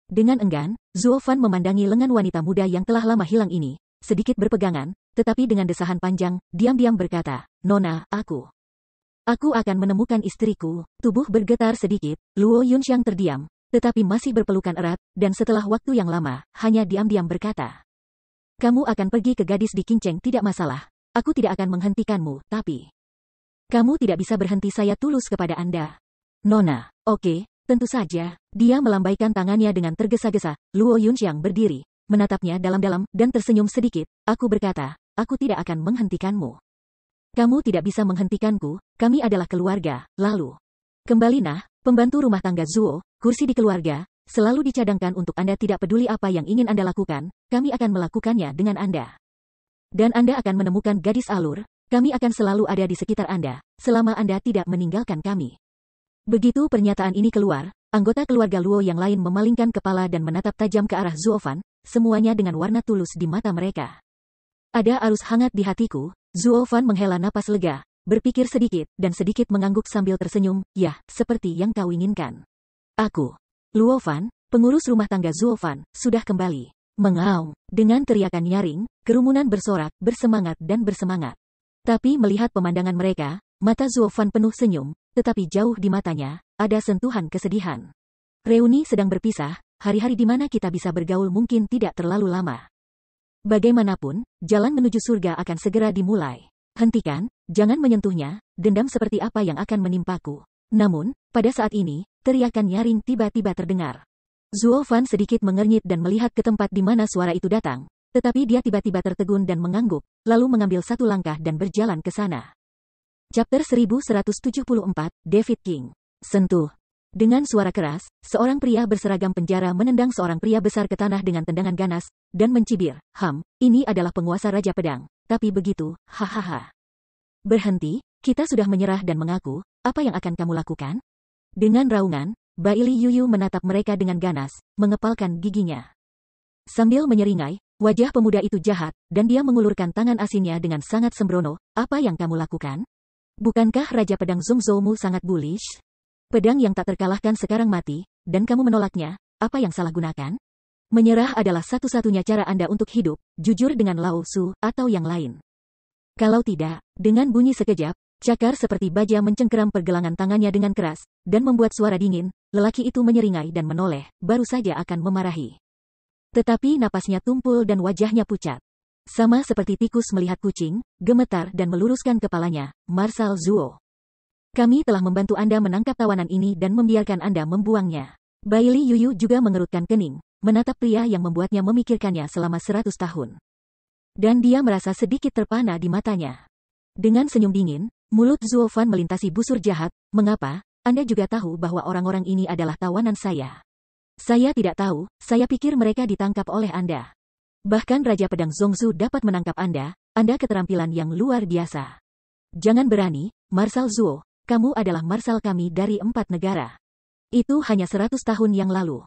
Dengan enggan, Zuofan memandangi lengan wanita muda yang telah lama hilang ini, sedikit berpegangan, tetapi dengan desahan panjang, diam-diam berkata, Nona, aku. Aku akan menemukan istriku, tubuh bergetar sedikit, Luo Yunxiang terdiam, tetapi masih berpelukan erat, dan setelah waktu yang lama, hanya diam-diam berkata. Kamu akan pergi ke gadis di Kinceng tidak masalah, aku tidak akan menghentikanmu, tapi... Kamu tidak bisa berhenti saya tulus kepada Anda. Nona, oke, okay, Tentu saja, dia melambaikan tangannya dengan tergesa-gesa. Luo Yunxiang berdiri, menatapnya dalam-dalam, dan tersenyum sedikit. Aku berkata, aku tidak akan menghentikanmu. Kamu tidak bisa menghentikanku, kami adalah keluarga, lalu. Kembali nah, pembantu rumah tangga Zuo, kursi di keluarga, selalu dicadangkan untuk Anda tidak peduli apa yang ingin Anda lakukan, kami akan melakukannya dengan Anda. Dan Anda akan menemukan gadis alur, kami akan selalu ada di sekitar Anda, selama Anda tidak meninggalkan kami. Begitu pernyataan ini keluar, anggota keluarga Luo yang lain memalingkan kepala dan menatap tajam ke arah Zuofan, semuanya dengan warna tulus di mata mereka. Ada arus hangat di hatiku, Zuofan menghela napas lega, berpikir sedikit, dan sedikit mengangguk sambil tersenyum, yah, seperti yang kau inginkan. Aku, Luofan, pengurus rumah tangga Zuofan, sudah kembali. Mengaum, dengan teriakan nyaring, kerumunan bersorak, bersemangat dan bersemangat. Tapi melihat pemandangan mereka, Mata Zuofan penuh senyum, tetapi jauh di matanya, ada sentuhan kesedihan. Reuni sedang berpisah, hari-hari di mana kita bisa bergaul mungkin tidak terlalu lama. Bagaimanapun, jalan menuju surga akan segera dimulai. Hentikan, jangan menyentuhnya, dendam seperti apa yang akan menimpaku. Namun, pada saat ini, teriakan nyaring tiba-tiba terdengar. Zuofan sedikit mengernyit dan melihat ke tempat di mana suara itu datang, tetapi dia tiba-tiba tertegun dan mengangguk, lalu mengambil satu langkah dan berjalan ke sana. Chapter 1174, David King. Sentuh. Dengan suara keras, seorang pria berseragam penjara menendang seorang pria besar ke tanah dengan tendangan ganas, dan mencibir, Ham, ini adalah penguasa Raja Pedang. Tapi begitu, hahaha. Berhenti, kita sudah menyerah dan mengaku, apa yang akan kamu lakukan? Dengan raungan, Baili Yuyu menatap mereka dengan ganas, mengepalkan giginya. Sambil menyeringai, wajah pemuda itu jahat, dan dia mengulurkan tangan asinnya dengan sangat sembrono, apa yang kamu lakukan? Bukankah Raja Pedang Zongzoumu sangat bullish? Pedang yang tak terkalahkan sekarang mati, dan kamu menolaknya, apa yang salah gunakan? Menyerah adalah satu-satunya cara Anda untuk hidup, jujur dengan Lao Su, atau yang lain. Kalau tidak, dengan bunyi sekejap, cakar seperti baja mencengkeram pergelangan tangannya dengan keras, dan membuat suara dingin, lelaki itu menyeringai dan menoleh, baru saja akan memarahi. Tetapi napasnya tumpul dan wajahnya pucat. Sama seperti tikus melihat kucing, gemetar dan meluruskan kepalanya, Marshal Zuo. Kami telah membantu Anda menangkap tawanan ini dan membiarkan Anda membuangnya. Bailey Yuyu juga mengerutkan kening, menatap pria yang membuatnya memikirkannya selama seratus tahun. Dan dia merasa sedikit terpana di matanya. Dengan senyum dingin, mulut Zuo Fan melintasi busur jahat, mengapa, Anda juga tahu bahwa orang-orang ini adalah tawanan saya. Saya tidak tahu, saya pikir mereka ditangkap oleh Anda. Bahkan Raja Pedang Zongzu dapat menangkap Anda, Anda keterampilan yang luar biasa. Jangan berani, marsal Zuo, kamu adalah marsal kami dari empat negara. Itu hanya seratus tahun yang lalu.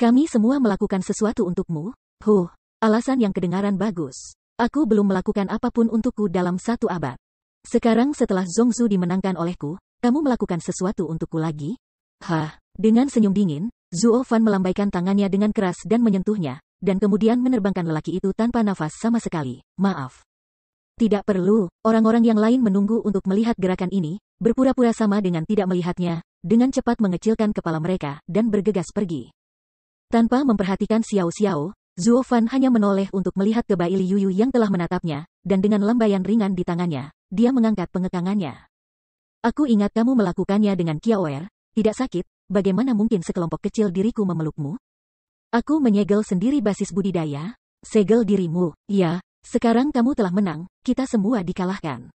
Kami semua melakukan sesuatu untukmu, huh, alasan yang kedengaran bagus. Aku belum melakukan apapun untukku dalam satu abad. Sekarang setelah Zongzu dimenangkan olehku, kamu melakukan sesuatu untukku lagi? Hah, dengan senyum dingin, Zuo Fan melambaikan tangannya dengan keras dan menyentuhnya, dan kemudian menerbangkan lelaki itu tanpa nafas sama sekali. Maaf. Tidak perlu, orang-orang yang lain menunggu untuk melihat gerakan ini, berpura-pura sama dengan tidak melihatnya, dengan cepat mengecilkan kepala mereka, dan bergegas pergi. Tanpa memperhatikan Xiao Xiao, Zhuo Fan hanya menoleh untuk melihat ke Bai Liu Yu yang telah menatapnya, dan dengan lambaian ringan di tangannya, dia mengangkat pengekangannya. Aku ingat kamu melakukannya dengan Kiaoer, tidak sakit, bagaimana mungkin sekelompok kecil diriku memelukmu? Aku menyegel sendiri basis budidaya. Segel dirimu, ya. Sekarang kamu telah menang, kita semua dikalahkan.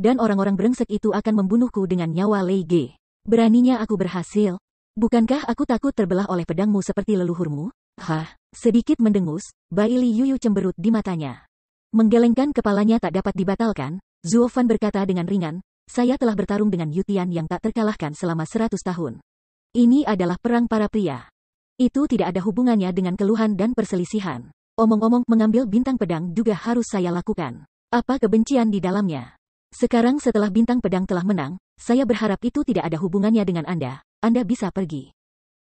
Dan orang-orang brengsek itu akan membunuhku dengan nyawa Lei Ge. Beraninya aku berhasil. Bukankah aku takut terbelah oleh pedangmu seperti leluhurmu? Hah, sedikit mendengus, Bai Li Yuyu cemberut di matanya. Menggelengkan kepalanya tak dapat dibatalkan, Fan berkata dengan ringan, saya telah bertarung dengan Yutian yang tak terkalahkan selama seratus tahun. Ini adalah perang para pria. Itu tidak ada hubungannya dengan keluhan dan perselisihan. Omong-omong, mengambil bintang pedang juga harus saya lakukan. Apa kebencian di dalamnya? Sekarang setelah bintang pedang telah menang, saya berharap itu tidak ada hubungannya dengan Anda. Anda bisa pergi.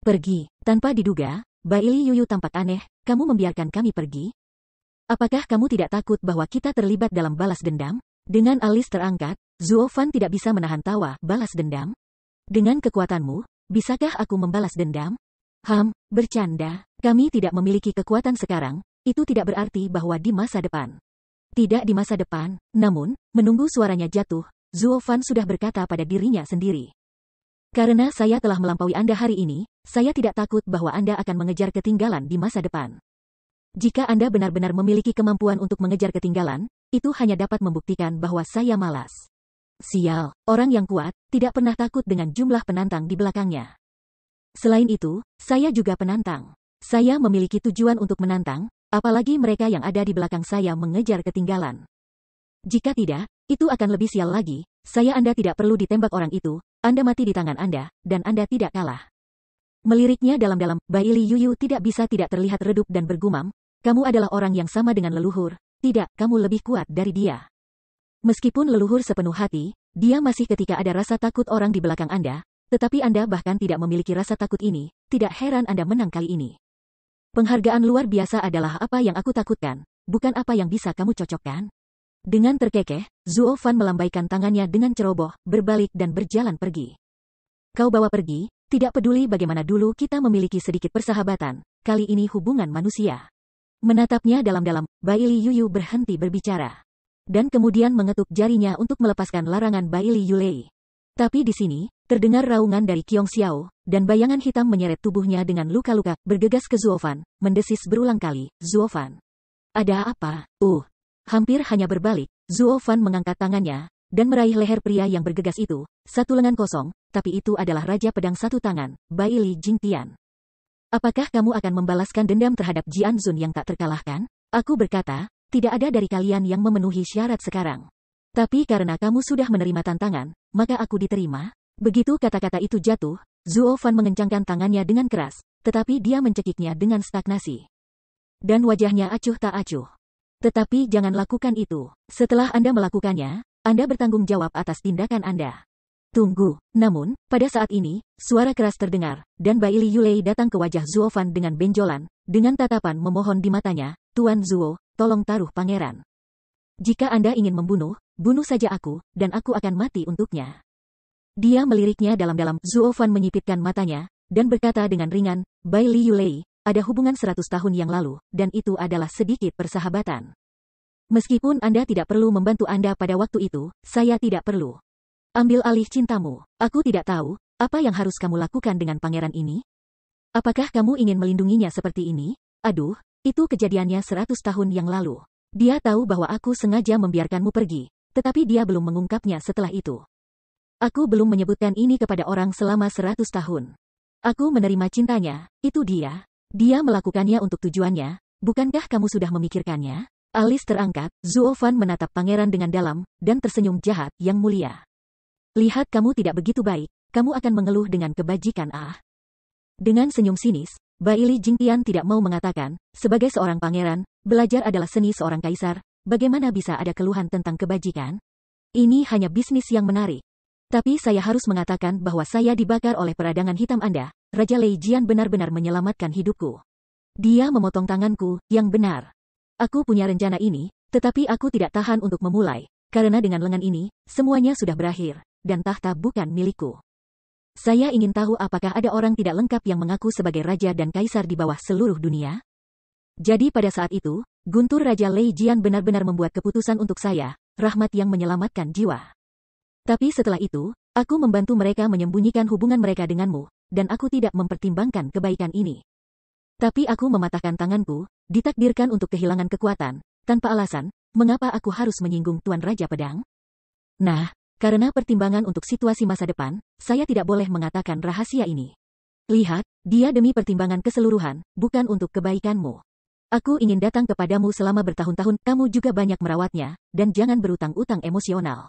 Pergi, tanpa diduga, Baili Yuyu tampak aneh, kamu membiarkan kami pergi? Apakah kamu tidak takut bahwa kita terlibat dalam balas dendam? Dengan alis terangkat, Zuo Fan tidak bisa menahan tawa balas dendam. Dengan kekuatanmu, bisakah aku membalas dendam? Ham, bercanda, kami tidak memiliki kekuatan sekarang, itu tidak berarti bahwa di masa depan. Tidak di masa depan, namun, menunggu suaranya jatuh, Fan sudah berkata pada dirinya sendiri. Karena saya telah melampaui Anda hari ini, saya tidak takut bahwa Anda akan mengejar ketinggalan di masa depan. Jika Anda benar-benar memiliki kemampuan untuk mengejar ketinggalan, itu hanya dapat membuktikan bahwa saya malas. Sial, orang yang kuat, tidak pernah takut dengan jumlah penantang di belakangnya. Selain itu, saya juga penantang. Saya memiliki tujuan untuk menantang, apalagi mereka yang ada di belakang saya mengejar ketinggalan. Jika tidak, itu akan lebih sial lagi. Saya Anda tidak perlu ditembak orang itu, Anda mati di tangan Anda, dan Anda tidak kalah. Meliriknya dalam-dalam, Baili Yuyu tidak bisa tidak terlihat redup dan bergumam, kamu adalah orang yang sama dengan leluhur, tidak, kamu lebih kuat dari dia. Meskipun leluhur sepenuh hati, dia masih ketika ada rasa takut orang di belakang Anda, tetapi Anda bahkan tidak memiliki rasa takut ini, tidak heran Anda menang kali ini. Penghargaan luar biasa adalah apa yang aku takutkan, bukan apa yang bisa kamu cocokkan. Dengan terkekeh, Zuo Fan melambaikan tangannya dengan ceroboh, berbalik dan berjalan pergi. Kau bawa pergi, tidak peduli bagaimana dulu kita memiliki sedikit persahabatan, kali ini hubungan manusia. Menatapnya dalam-dalam, Bai Li Yuyu berhenti berbicara. Dan kemudian mengetuk jarinya untuk melepaskan larangan Bai Li Yulei. Tapi di sini, Terdengar raungan dari Kiong Xiao, dan bayangan hitam menyeret tubuhnya dengan luka-luka, bergegas ke Zuofan, mendesis berulang kali, Zuofan. Ada apa? Uh. Hampir hanya berbalik, Zuofan mengangkat tangannya, dan meraih leher pria yang bergegas itu, satu lengan kosong, tapi itu adalah Raja Pedang Satu Tangan, Bai Li Tian. Apakah kamu akan membalaskan dendam terhadap Jian Zun yang tak terkalahkan? Aku berkata, tidak ada dari kalian yang memenuhi syarat sekarang. Tapi karena kamu sudah menerima tantangan, maka aku diterima. Begitu kata-kata itu jatuh, Zuo Fan mengencangkan tangannya dengan keras, tetapi dia mencekiknya dengan stagnasi. Dan wajahnya acuh tak acuh. Tetapi jangan lakukan itu. Setelah Anda melakukannya, Anda bertanggung jawab atas tindakan Anda. Tunggu. Namun, pada saat ini, suara keras terdengar, dan Bai Li Yulei datang ke wajah Zuo Fan dengan benjolan, dengan tatapan memohon di matanya, Tuan Zuo, tolong taruh pangeran. Jika Anda ingin membunuh, bunuh saja aku, dan aku akan mati untuknya. Dia meliriknya dalam-dalam, Zuo Fan menyipitkan matanya, dan berkata dengan ringan, Bai Li Yulei, ada hubungan seratus tahun yang lalu, dan itu adalah sedikit persahabatan. Meskipun Anda tidak perlu membantu Anda pada waktu itu, saya tidak perlu. Ambil alih cintamu. Aku tidak tahu, apa yang harus kamu lakukan dengan pangeran ini? Apakah kamu ingin melindunginya seperti ini? Aduh, itu kejadiannya seratus tahun yang lalu. Dia tahu bahwa aku sengaja membiarkanmu pergi, tetapi dia belum mengungkapnya setelah itu. Aku belum menyebutkan ini kepada orang selama seratus tahun. Aku menerima cintanya, itu dia. Dia melakukannya untuk tujuannya, bukankah kamu sudah memikirkannya? Alis terangkat, Zuofan menatap pangeran dengan dalam, dan tersenyum jahat yang mulia. Lihat kamu tidak begitu baik, kamu akan mengeluh dengan kebajikan ah. Dengan senyum sinis, Baili Jingtian tidak mau mengatakan, sebagai seorang pangeran, belajar adalah seni seorang kaisar, bagaimana bisa ada keluhan tentang kebajikan? Ini hanya bisnis yang menarik. Tapi saya harus mengatakan bahwa saya dibakar oleh peradangan hitam Anda. Raja Lei Jian benar-benar menyelamatkan hidupku. Dia memotong tanganku, yang benar. Aku punya rencana ini, tetapi aku tidak tahan untuk memulai, karena dengan lengan ini, semuanya sudah berakhir, dan tahta bukan milikku. Saya ingin tahu apakah ada orang tidak lengkap yang mengaku sebagai raja dan kaisar di bawah seluruh dunia? Jadi pada saat itu, Guntur Raja Lei Jian benar-benar membuat keputusan untuk saya, rahmat yang menyelamatkan jiwa. Tapi setelah itu, aku membantu mereka menyembunyikan hubungan mereka denganmu, dan aku tidak mempertimbangkan kebaikan ini. Tapi aku mematahkan tanganku, ditakdirkan untuk kehilangan kekuatan, tanpa alasan, mengapa aku harus menyinggung Tuan Raja Pedang? Nah, karena pertimbangan untuk situasi masa depan, saya tidak boleh mengatakan rahasia ini. Lihat, dia demi pertimbangan keseluruhan, bukan untuk kebaikanmu. Aku ingin datang kepadamu selama bertahun-tahun, kamu juga banyak merawatnya, dan jangan berutang-utang emosional.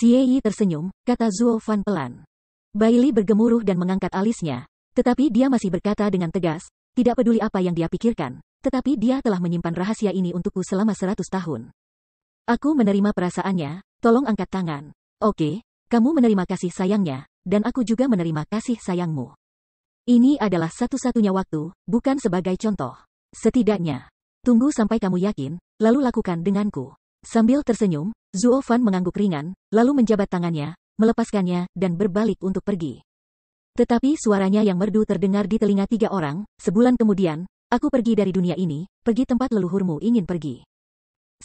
Xie tersenyum, kata Zuo Fan pelan. Bailey bergemuruh dan mengangkat alisnya. Tetapi dia masih berkata dengan tegas, tidak peduli apa yang dia pikirkan, tetapi dia telah menyimpan rahasia ini untukku selama seratus tahun. Aku menerima perasaannya, tolong angkat tangan. Oke, kamu menerima kasih sayangnya, dan aku juga menerima kasih sayangmu. Ini adalah satu-satunya waktu, bukan sebagai contoh. Setidaknya, tunggu sampai kamu yakin, lalu lakukan denganku. Sambil tersenyum, Zuo Fan mengangguk ringan, lalu menjabat tangannya, melepaskannya, dan berbalik untuk pergi. Tetapi suaranya yang merdu terdengar di telinga tiga orang, sebulan kemudian, aku pergi dari dunia ini, pergi tempat leluhurmu ingin pergi.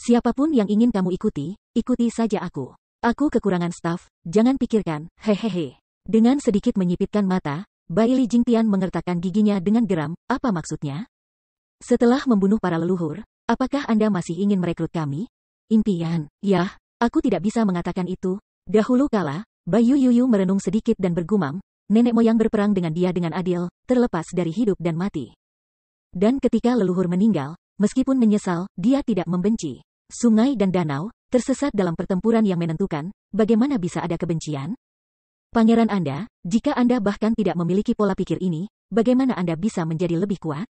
Siapapun yang ingin kamu ikuti, ikuti saja aku. Aku kekurangan staf, jangan pikirkan, hehehe. Dengan sedikit menyipitkan mata, Bai Li Tian mengertakkan giginya dengan geram, apa maksudnya? Setelah membunuh para leluhur, apakah Anda masih ingin merekrut kami? Impian, yah, aku tidak bisa mengatakan itu. Dahulu kala, Bayu Yuyu merenung sedikit dan bergumam, nenek moyang berperang dengan dia dengan adil, terlepas dari hidup dan mati. Dan ketika leluhur meninggal, meskipun menyesal, dia tidak membenci. Sungai dan danau, tersesat dalam pertempuran yang menentukan, bagaimana bisa ada kebencian? Pangeran Anda, jika Anda bahkan tidak memiliki pola pikir ini, bagaimana Anda bisa menjadi lebih kuat?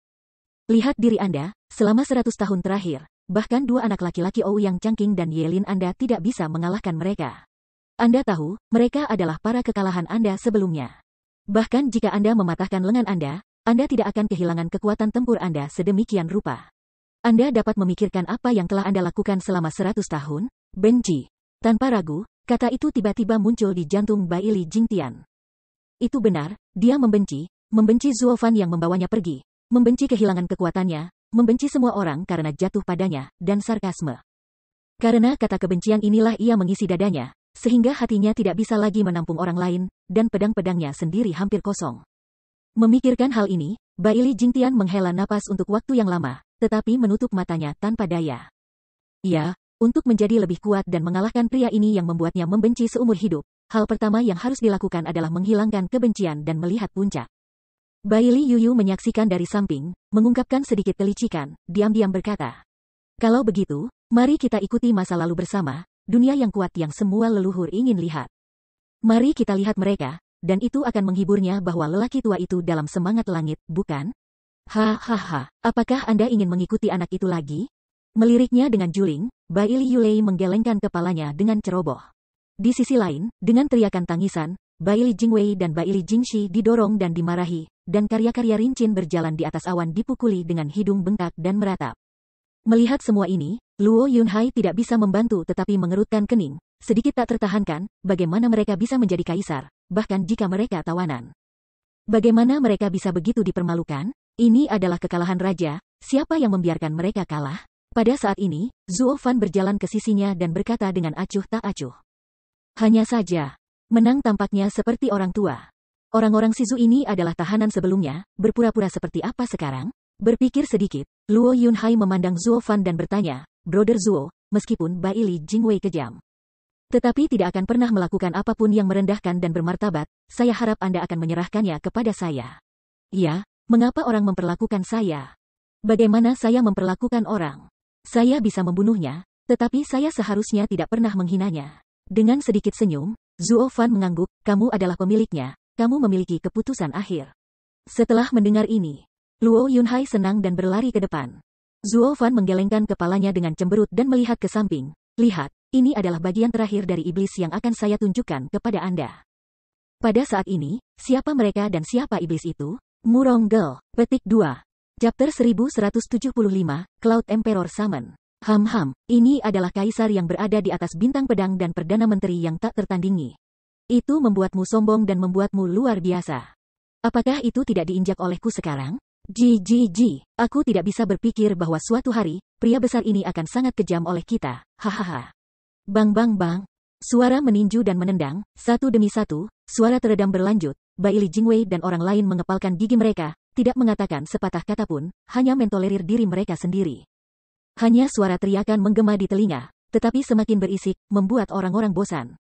Lihat diri Anda, selama seratus tahun terakhir, Bahkan dua anak laki-laki Ou yang cangking dan Yelin Anda tidak bisa mengalahkan mereka. Anda tahu, mereka adalah para kekalahan Anda sebelumnya. Bahkan jika Anda mematahkan lengan Anda, Anda tidak akan kehilangan kekuatan tempur Anda sedemikian rupa. Anda dapat memikirkan apa yang telah Anda lakukan selama seratus tahun, benci. Tanpa ragu, kata itu tiba-tiba muncul di jantung Bai Li Jingtian. Itu benar, dia membenci, membenci Fan yang membawanya pergi, membenci kehilangan kekuatannya, membenci semua orang karena jatuh padanya, dan sarkasme. Karena kata kebencian inilah ia mengisi dadanya, sehingga hatinya tidak bisa lagi menampung orang lain, dan pedang-pedangnya sendiri hampir kosong. Memikirkan hal ini, Baili Jingtian menghela napas untuk waktu yang lama, tetapi menutup matanya tanpa daya. Ia, untuk menjadi lebih kuat dan mengalahkan pria ini yang membuatnya membenci seumur hidup, hal pertama yang harus dilakukan adalah menghilangkan kebencian dan melihat puncak. Baili Yuyu menyaksikan dari samping, mengungkapkan sedikit kelicikan, diam-diam berkata. Kalau begitu, mari kita ikuti masa lalu bersama, dunia yang kuat yang semua leluhur ingin lihat. Mari kita lihat mereka, dan itu akan menghiburnya bahwa lelaki tua itu dalam semangat langit, bukan? Hahaha, apakah Anda ingin mengikuti anak itu lagi? Meliriknya dengan juling, Baili Yulei menggelengkan kepalanya dengan ceroboh. Di sisi lain, dengan teriakan tangisan, Li Jingwei dan Li Jingxi didorong dan dimarahi, dan karya-karya Rincin berjalan di atas awan dipukuli dengan hidung bengkak dan meratap. Melihat semua ini, Luo Yunhai tidak bisa membantu tetapi mengerutkan kening, sedikit tak tertahankan, bagaimana mereka bisa menjadi kaisar, bahkan jika mereka tawanan. Bagaimana mereka bisa begitu dipermalukan? Ini adalah kekalahan raja, siapa yang membiarkan mereka kalah? Pada saat ini, Zuo Fan berjalan ke sisinya dan berkata dengan acuh tak acuh. Hanya saja, Menang tampaknya seperti orang tua. Orang-orang Sizu ini adalah tahanan sebelumnya, berpura-pura seperti apa sekarang? Berpikir sedikit, Luo Yunhai memandang Zuo Fan dan bertanya, Brother Zuo, meskipun Bai Li Jingwei kejam. Tetapi tidak akan pernah melakukan apapun yang merendahkan dan bermartabat, saya harap Anda akan menyerahkannya kepada saya. Ya, mengapa orang memperlakukan saya? Bagaimana saya memperlakukan orang? Saya bisa membunuhnya, tetapi saya seharusnya tidak pernah menghinanya. Dengan sedikit senyum, Zuo Fan mengangguk, kamu adalah pemiliknya, kamu memiliki keputusan akhir. Setelah mendengar ini, Luo Yunhai senang dan berlari ke depan. Zuo Fan menggelengkan kepalanya dengan cemberut dan melihat ke samping. Lihat, ini adalah bagian terakhir dari iblis yang akan saya tunjukkan kepada Anda. Pada saat ini, siapa mereka dan siapa iblis itu? Murong Girl, petik 2. Chapter 1175, Cloud Emperor Summon. Ham-ham, ini adalah kaisar yang berada di atas bintang pedang dan perdana menteri yang tak tertandingi. Itu membuatmu sombong dan membuatmu luar biasa. Apakah itu tidak diinjak olehku sekarang? GGG, aku tidak bisa berpikir bahwa suatu hari, pria besar ini akan sangat kejam oleh kita, hahaha. bang bang bang, suara meninju dan menendang, satu demi satu, suara teredam berlanjut, Li Jingwei dan orang lain mengepalkan gigi mereka, tidak mengatakan sepatah kata pun, hanya mentolerir diri mereka sendiri. Hanya suara teriakan menggema di telinga, tetapi semakin berisik, membuat orang-orang bosan.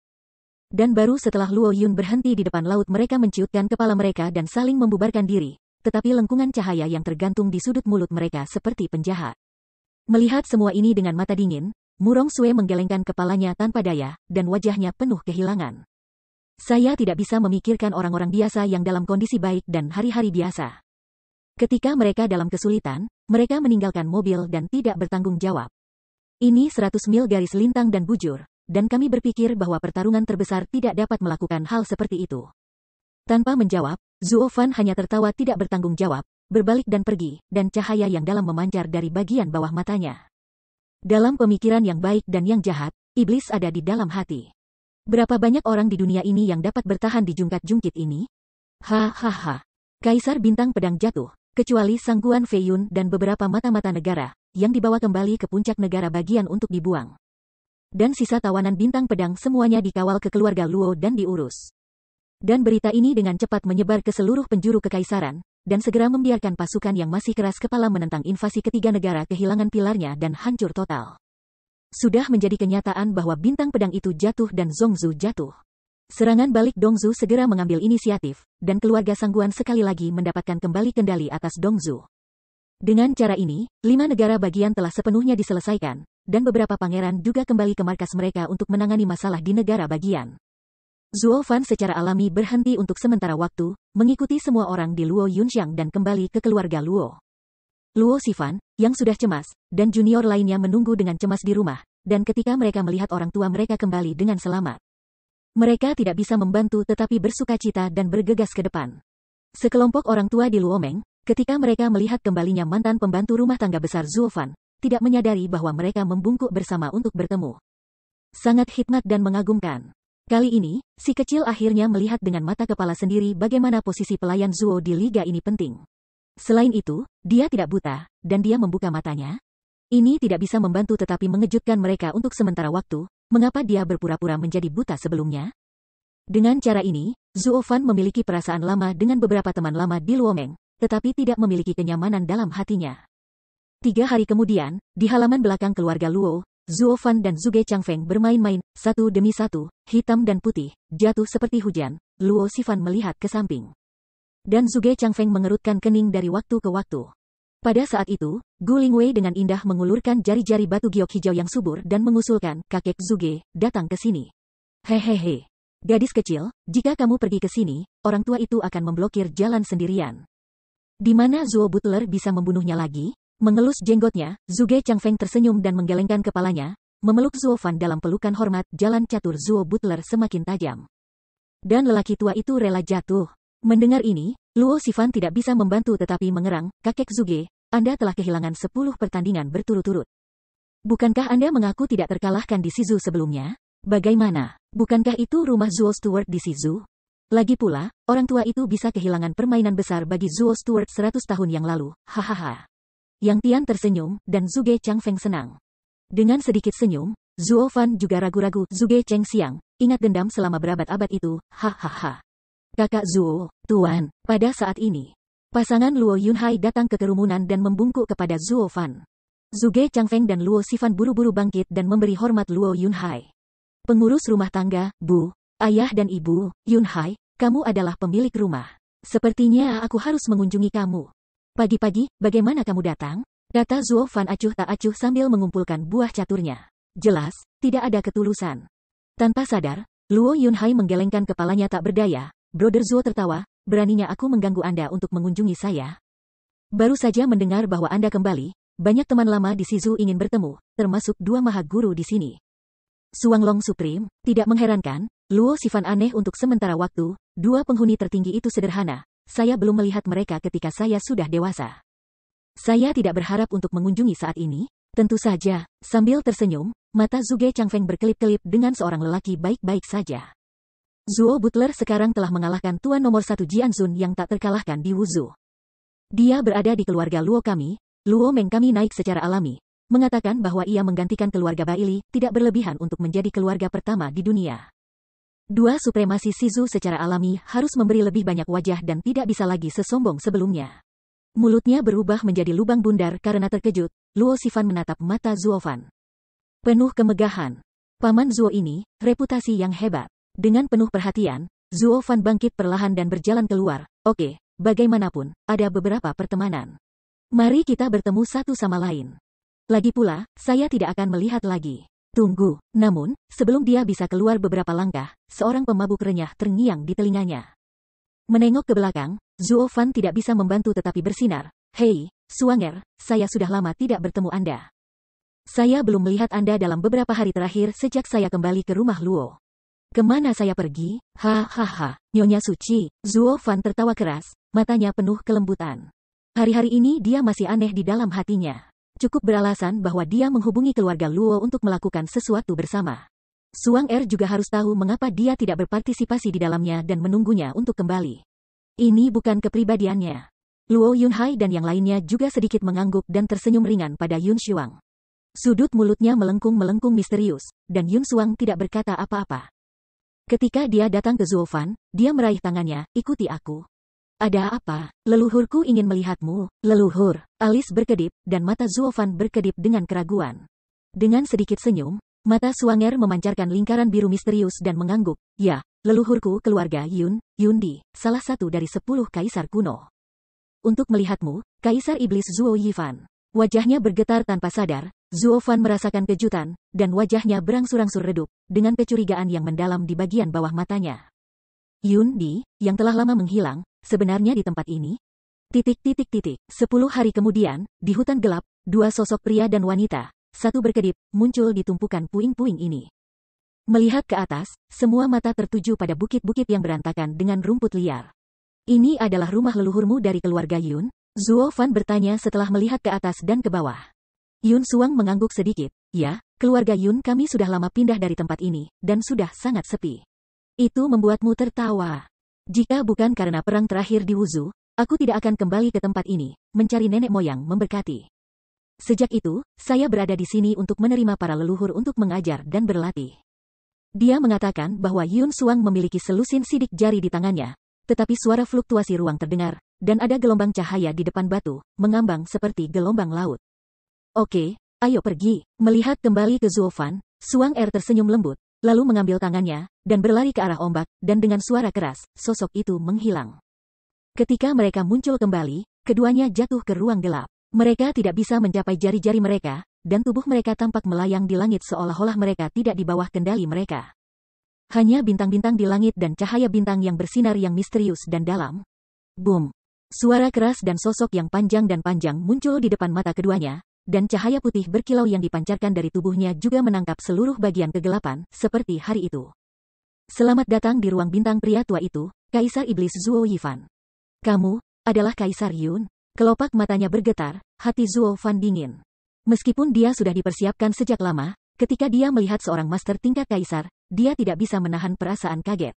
Dan baru setelah Luo Yun berhenti di depan laut mereka menciutkan kepala mereka dan saling membubarkan diri, tetapi lengkungan cahaya yang tergantung di sudut mulut mereka seperti penjahat. Melihat semua ini dengan mata dingin, Murong Sue menggelengkan kepalanya tanpa daya, dan wajahnya penuh kehilangan. Saya tidak bisa memikirkan orang-orang biasa yang dalam kondisi baik dan hari-hari biasa. Ketika mereka dalam kesulitan, mereka meninggalkan mobil dan tidak bertanggung jawab. Ini 100 mil garis lintang dan bujur, dan kami berpikir bahwa pertarungan terbesar tidak dapat melakukan hal seperti itu. Tanpa menjawab, Zuofan hanya tertawa tidak bertanggung jawab, berbalik dan pergi, dan cahaya yang dalam memancar dari bagian bawah matanya. Dalam pemikiran yang baik dan yang jahat, iblis ada di dalam hati. Berapa banyak orang di dunia ini yang dapat bertahan di jungkat-jungkit ini? Hahaha. Kaisar bintang pedang jatuh, kecuali Sangguan Feiyun dan beberapa mata-mata negara, yang dibawa kembali ke puncak negara bagian untuk dibuang. Dan sisa tawanan bintang pedang semuanya dikawal ke keluarga Luo dan diurus. Dan berita ini dengan cepat menyebar ke seluruh penjuru kekaisaran, dan segera membiarkan pasukan yang masih keras kepala menentang invasi ketiga negara kehilangan pilarnya dan hancur total. Sudah menjadi kenyataan bahwa bintang pedang itu jatuh dan Zongzu jatuh. Serangan balik Dongzu segera mengambil inisiatif, dan keluarga Sangguan sekali lagi mendapatkan kembali kendali atas Dongzu. Dengan cara ini, lima negara bagian telah sepenuhnya diselesaikan, dan beberapa pangeran juga kembali ke markas mereka untuk menangani masalah di negara bagian. Zuo Fan secara alami berhenti untuk sementara waktu, mengikuti semua orang di Luo Yunxiang dan kembali ke keluarga Luo. Luo Sifan, yang sudah cemas, dan junior lainnya menunggu dengan cemas di rumah, dan ketika mereka melihat orang tua mereka kembali dengan selamat, mereka tidak bisa membantu tetapi bersuka cita dan bergegas ke depan. Sekelompok orang tua di Luomeng, ketika mereka melihat kembalinya mantan pembantu rumah tangga besar Zuofan, tidak menyadari bahwa mereka membungkuk bersama untuk bertemu. Sangat hikmat dan mengagumkan. Kali ini, si kecil akhirnya melihat dengan mata kepala sendiri bagaimana posisi pelayan Zuo di liga ini penting. Selain itu, dia tidak buta, dan dia membuka matanya. Ini tidak bisa membantu tetapi mengejutkan mereka untuk sementara waktu, Mengapa dia berpura-pura menjadi buta sebelumnya? Dengan cara ini, Zhuo Fan memiliki perasaan lama dengan beberapa teman lama di Luomeng, tetapi tidak memiliki kenyamanan dalam hatinya. Tiga hari kemudian, di halaman belakang keluarga Luo, Zhuo Fan dan Zuge Changfeng bermain-main, satu demi satu, hitam dan putih, jatuh seperti hujan. Luo Sifan melihat ke samping. Dan Zuge Changfeng mengerutkan kening dari waktu ke waktu. Pada saat itu, Gu Lingwei dengan indah mengulurkan jari-jari batu giok hijau yang subur dan mengusulkan, kakek Zuge, datang ke sini. Hehehe. Gadis kecil, jika kamu pergi ke sini, orang tua itu akan memblokir jalan sendirian. Di mana Zuo Butler bisa membunuhnya lagi? Mengelus jenggotnya, Zuge Changfeng tersenyum dan menggelengkan kepalanya, memeluk Zuo Fan dalam pelukan hormat, jalan catur Zuo Butler semakin tajam. Dan lelaki tua itu rela jatuh. Mendengar ini, Luo Sifan tidak bisa membantu tetapi mengerang, kakek Zuge, anda telah kehilangan 10 pertandingan berturut-turut. Bukankah Anda mengaku tidak terkalahkan di Sizu sebelumnya? Bagaimana? Bukankah itu rumah Zuo Stewart di Sizu? Lagi pula, orang tua itu bisa kehilangan permainan besar bagi Zuo Stewart 100 tahun yang lalu, hahaha. Yang Tian tersenyum, dan Zuge Chang Feng senang. Dengan sedikit senyum, Zuo Fan juga ragu-ragu, Zuge Cheng Xiang, ingat dendam selama berabad-abad itu, hahaha. Kakak Zuo, Tuan, pada saat ini, Pasangan Luo Yunhai datang ke kerumunan dan membungkuk kepada Zhuo Fan. Zuge Changfeng dan Luo Sifan buru-buru bangkit dan memberi hormat Luo Yunhai. Pengurus rumah tangga, Bu, ayah dan ibu, Yunhai, kamu adalah pemilik rumah. Sepertinya aku harus mengunjungi kamu. Pagi-pagi, bagaimana kamu datang? Kata Zhuo Fan acuh tak acuh sambil mengumpulkan buah caturnya. Jelas, tidak ada ketulusan. Tanpa sadar, Luo Yunhai menggelengkan kepalanya tak berdaya. Brother Zhuo tertawa, beraninya aku mengganggu Anda untuk mengunjungi saya? Baru saja mendengar bahwa Anda kembali, banyak teman lama di Sizu ingin bertemu, termasuk dua maha guru di sini. Suang Long Supreme, tidak mengherankan, Luo Sifan aneh untuk sementara waktu, dua penghuni tertinggi itu sederhana, saya belum melihat mereka ketika saya sudah dewasa. Saya tidak berharap untuk mengunjungi saat ini, tentu saja, sambil tersenyum, mata Zuge Changfeng berkelip-kelip dengan seorang lelaki baik-baik saja. Zuo Butler sekarang telah mengalahkan tuan nomor satu Jian Zun yang tak terkalahkan di Wuzhu. Dia berada di keluarga Luo kami, Luo Meng kami naik secara alami, mengatakan bahwa ia menggantikan keluarga Baili, tidak berlebihan untuk menjadi keluarga pertama di dunia. Dua supremasi Sizu secara alami harus memberi lebih banyak wajah dan tidak bisa lagi sesombong sebelumnya. Mulutnya berubah menjadi lubang bundar karena terkejut, Luo Sifan menatap mata Zuo Fan, Penuh kemegahan. Paman Zuo ini, reputasi yang hebat. Dengan penuh perhatian, Zuo Fan bangkit perlahan dan berjalan keluar. Oke, bagaimanapun, ada beberapa pertemanan. Mari kita bertemu satu sama lain. Lagi pula, saya tidak akan melihat lagi. Tunggu, namun, sebelum dia bisa keluar beberapa langkah, seorang pemabuk renyah terngiang di telinganya. Menengok ke belakang, Zuo Fan tidak bisa membantu tetapi bersinar. Hei, Suanger, saya sudah lama tidak bertemu Anda. Saya belum melihat Anda dalam beberapa hari terakhir sejak saya kembali ke rumah Luo. Kemana saya pergi? Hahaha, Nyonya Suci, Zuo Fan tertawa keras, matanya penuh kelembutan. Hari-hari ini dia masih aneh di dalam hatinya. Cukup beralasan bahwa dia menghubungi keluarga Luo untuk melakukan sesuatu bersama. Suang Er juga harus tahu mengapa dia tidak berpartisipasi di dalamnya dan menunggunya untuk kembali. Ini bukan kepribadiannya. Luo Yunhai dan yang lainnya juga sedikit mengangguk dan tersenyum ringan pada Yun Shuang. Sudut mulutnya melengkung-melengkung misterius, dan Yun Suang tidak berkata apa-apa. Ketika dia datang ke Zulfan, dia meraih tangannya, ikuti aku. Ada apa? Leluhurku ingin melihatmu, leluhur. Alis berkedip, dan mata Zulfan berkedip dengan keraguan. Dengan sedikit senyum, mata Suanger memancarkan lingkaran biru misterius dan mengangguk. Ya, leluhurku keluarga Yun, Yundi, salah satu dari sepuluh kaisar kuno. Untuk melihatmu, Kaisar Iblis Zuo Yifan. Wajahnya bergetar tanpa sadar, Zuofan merasakan kejutan, dan wajahnya berangsur-angsur redup, dengan kecurigaan yang mendalam di bagian bawah matanya. Yun Di, yang telah lama menghilang, sebenarnya di tempat ini? Titik titik titik. Sepuluh hari kemudian, di hutan gelap, dua sosok pria dan wanita, satu berkedip, muncul di tumpukan puing-puing ini. Melihat ke atas, semua mata tertuju pada bukit-bukit yang berantakan dengan rumput liar. Ini adalah rumah leluhurmu dari keluarga Yun? Zuo Fan bertanya setelah melihat ke atas dan ke bawah. Yun Suang mengangguk sedikit. Ya, keluarga Yun kami sudah lama pindah dari tempat ini, dan sudah sangat sepi. Itu membuatmu tertawa. Jika bukan karena perang terakhir di Wuzu, aku tidak akan kembali ke tempat ini, mencari nenek moyang memberkati. Sejak itu, saya berada di sini untuk menerima para leluhur untuk mengajar dan berlatih. Dia mengatakan bahwa Yun Suang memiliki selusin sidik jari di tangannya, tetapi suara fluktuasi ruang terdengar, dan ada gelombang cahaya di depan batu, mengambang seperti gelombang laut. Oke, ayo pergi. Melihat kembali ke Zulfan, Suang Er tersenyum lembut, lalu mengambil tangannya, dan berlari ke arah ombak, dan dengan suara keras, sosok itu menghilang. Ketika mereka muncul kembali, keduanya jatuh ke ruang gelap. Mereka tidak bisa mencapai jari-jari mereka, dan tubuh mereka tampak melayang di langit seolah-olah mereka tidak di bawah kendali mereka. Hanya bintang-bintang di langit dan cahaya bintang yang bersinar yang misterius dan dalam. Boom! Suara keras dan sosok yang panjang dan panjang muncul di depan mata keduanya, dan cahaya putih berkilau yang dipancarkan dari tubuhnya juga menangkap seluruh bagian kegelapan, seperti hari itu. Selamat datang di ruang bintang pria tua itu, Kaisar Iblis Zuo Yifan. Kamu, adalah Kaisar Yun. Kelopak matanya bergetar, hati Zuo Fan dingin. Meskipun dia sudah dipersiapkan sejak lama, ketika dia melihat seorang master tingkat Kaisar, dia tidak bisa menahan perasaan kaget.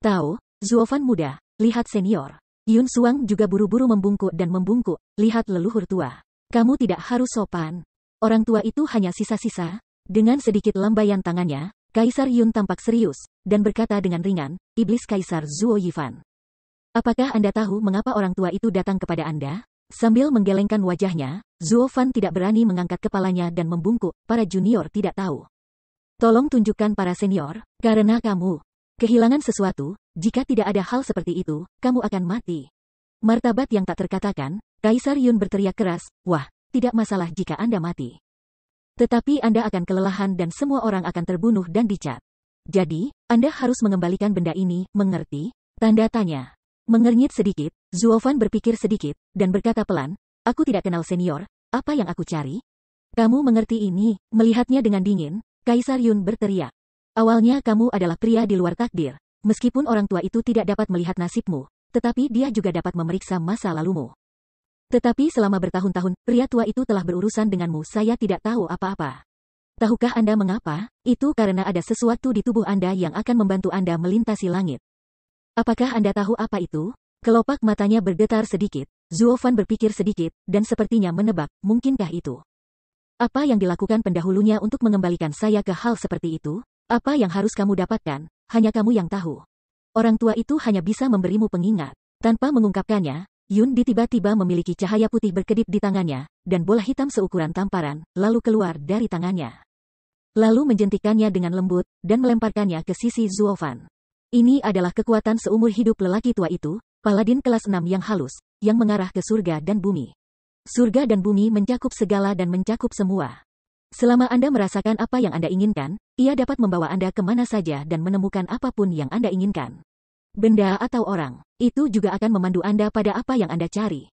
Tahu, Zuo Fan muda, lihat senior. Yun Suang juga buru-buru membungkuk dan membungkuk, lihat leluhur tua. Kamu tidak harus sopan. Orang tua itu hanya sisa-sisa. Dengan sedikit lambaian tangannya, Kaisar Yun tampak serius, dan berkata dengan ringan, Iblis Kaisar Zuo Yifan. Apakah Anda tahu mengapa orang tua itu datang kepada Anda? Sambil menggelengkan wajahnya, Zuo Fan tidak berani mengangkat kepalanya dan membungkuk, para junior tidak tahu. Tolong tunjukkan para senior, karena kamu kehilangan sesuatu, jika tidak ada hal seperti itu, kamu akan mati. Martabat yang tak terkatakan, Kaisar Yun berteriak keras, wah, tidak masalah jika Anda mati. Tetapi Anda akan kelelahan dan semua orang akan terbunuh dan dicat. Jadi, Anda harus mengembalikan benda ini, mengerti? Tanda tanya. Mengernyit sedikit, Zuofan berpikir sedikit, dan berkata pelan, Aku tidak kenal senior, apa yang aku cari? Kamu mengerti ini, melihatnya dengan dingin, Kaisar Yun berteriak. Awalnya kamu adalah pria di luar takdir, meskipun orang tua itu tidak dapat melihat nasibmu, tetapi dia juga dapat memeriksa masa lalumu. Tetapi selama bertahun-tahun, pria tua itu telah berurusan denganmu. Saya tidak tahu apa-apa. Tahukah Anda mengapa? Itu karena ada sesuatu di tubuh Anda yang akan membantu Anda melintasi langit. Apakah Anda tahu apa itu? Kelopak matanya bergetar sedikit. Zuofan berpikir sedikit, dan sepertinya menebak, mungkinkah itu? Apa yang dilakukan pendahulunya untuk mengembalikan saya ke hal seperti itu? Apa yang harus kamu dapatkan? Hanya kamu yang tahu. Orang tua itu hanya bisa memberimu pengingat. Tanpa mengungkapkannya, Yun di tiba-tiba memiliki cahaya putih berkedip di tangannya, dan bola hitam seukuran tamparan, lalu keluar dari tangannya. Lalu menjentikannya dengan lembut, dan melemparkannya ke sisi Zuofan. Ini adalah kekuatan seumur hidup lelaki tua itu, paladin kelas 6 yang halus, yang mengarah ke surga dan bumi. Surga dan bumi mencakup segala dan mencakup semua. Selama Anda merasakan apa yang Anda inginkan, ia dapat membawa Anda ke mana saja dan menemukan apapun yang Anda inginkan benda atau orang. Itu juga akan memandu Anda pada apa yang Anda cari.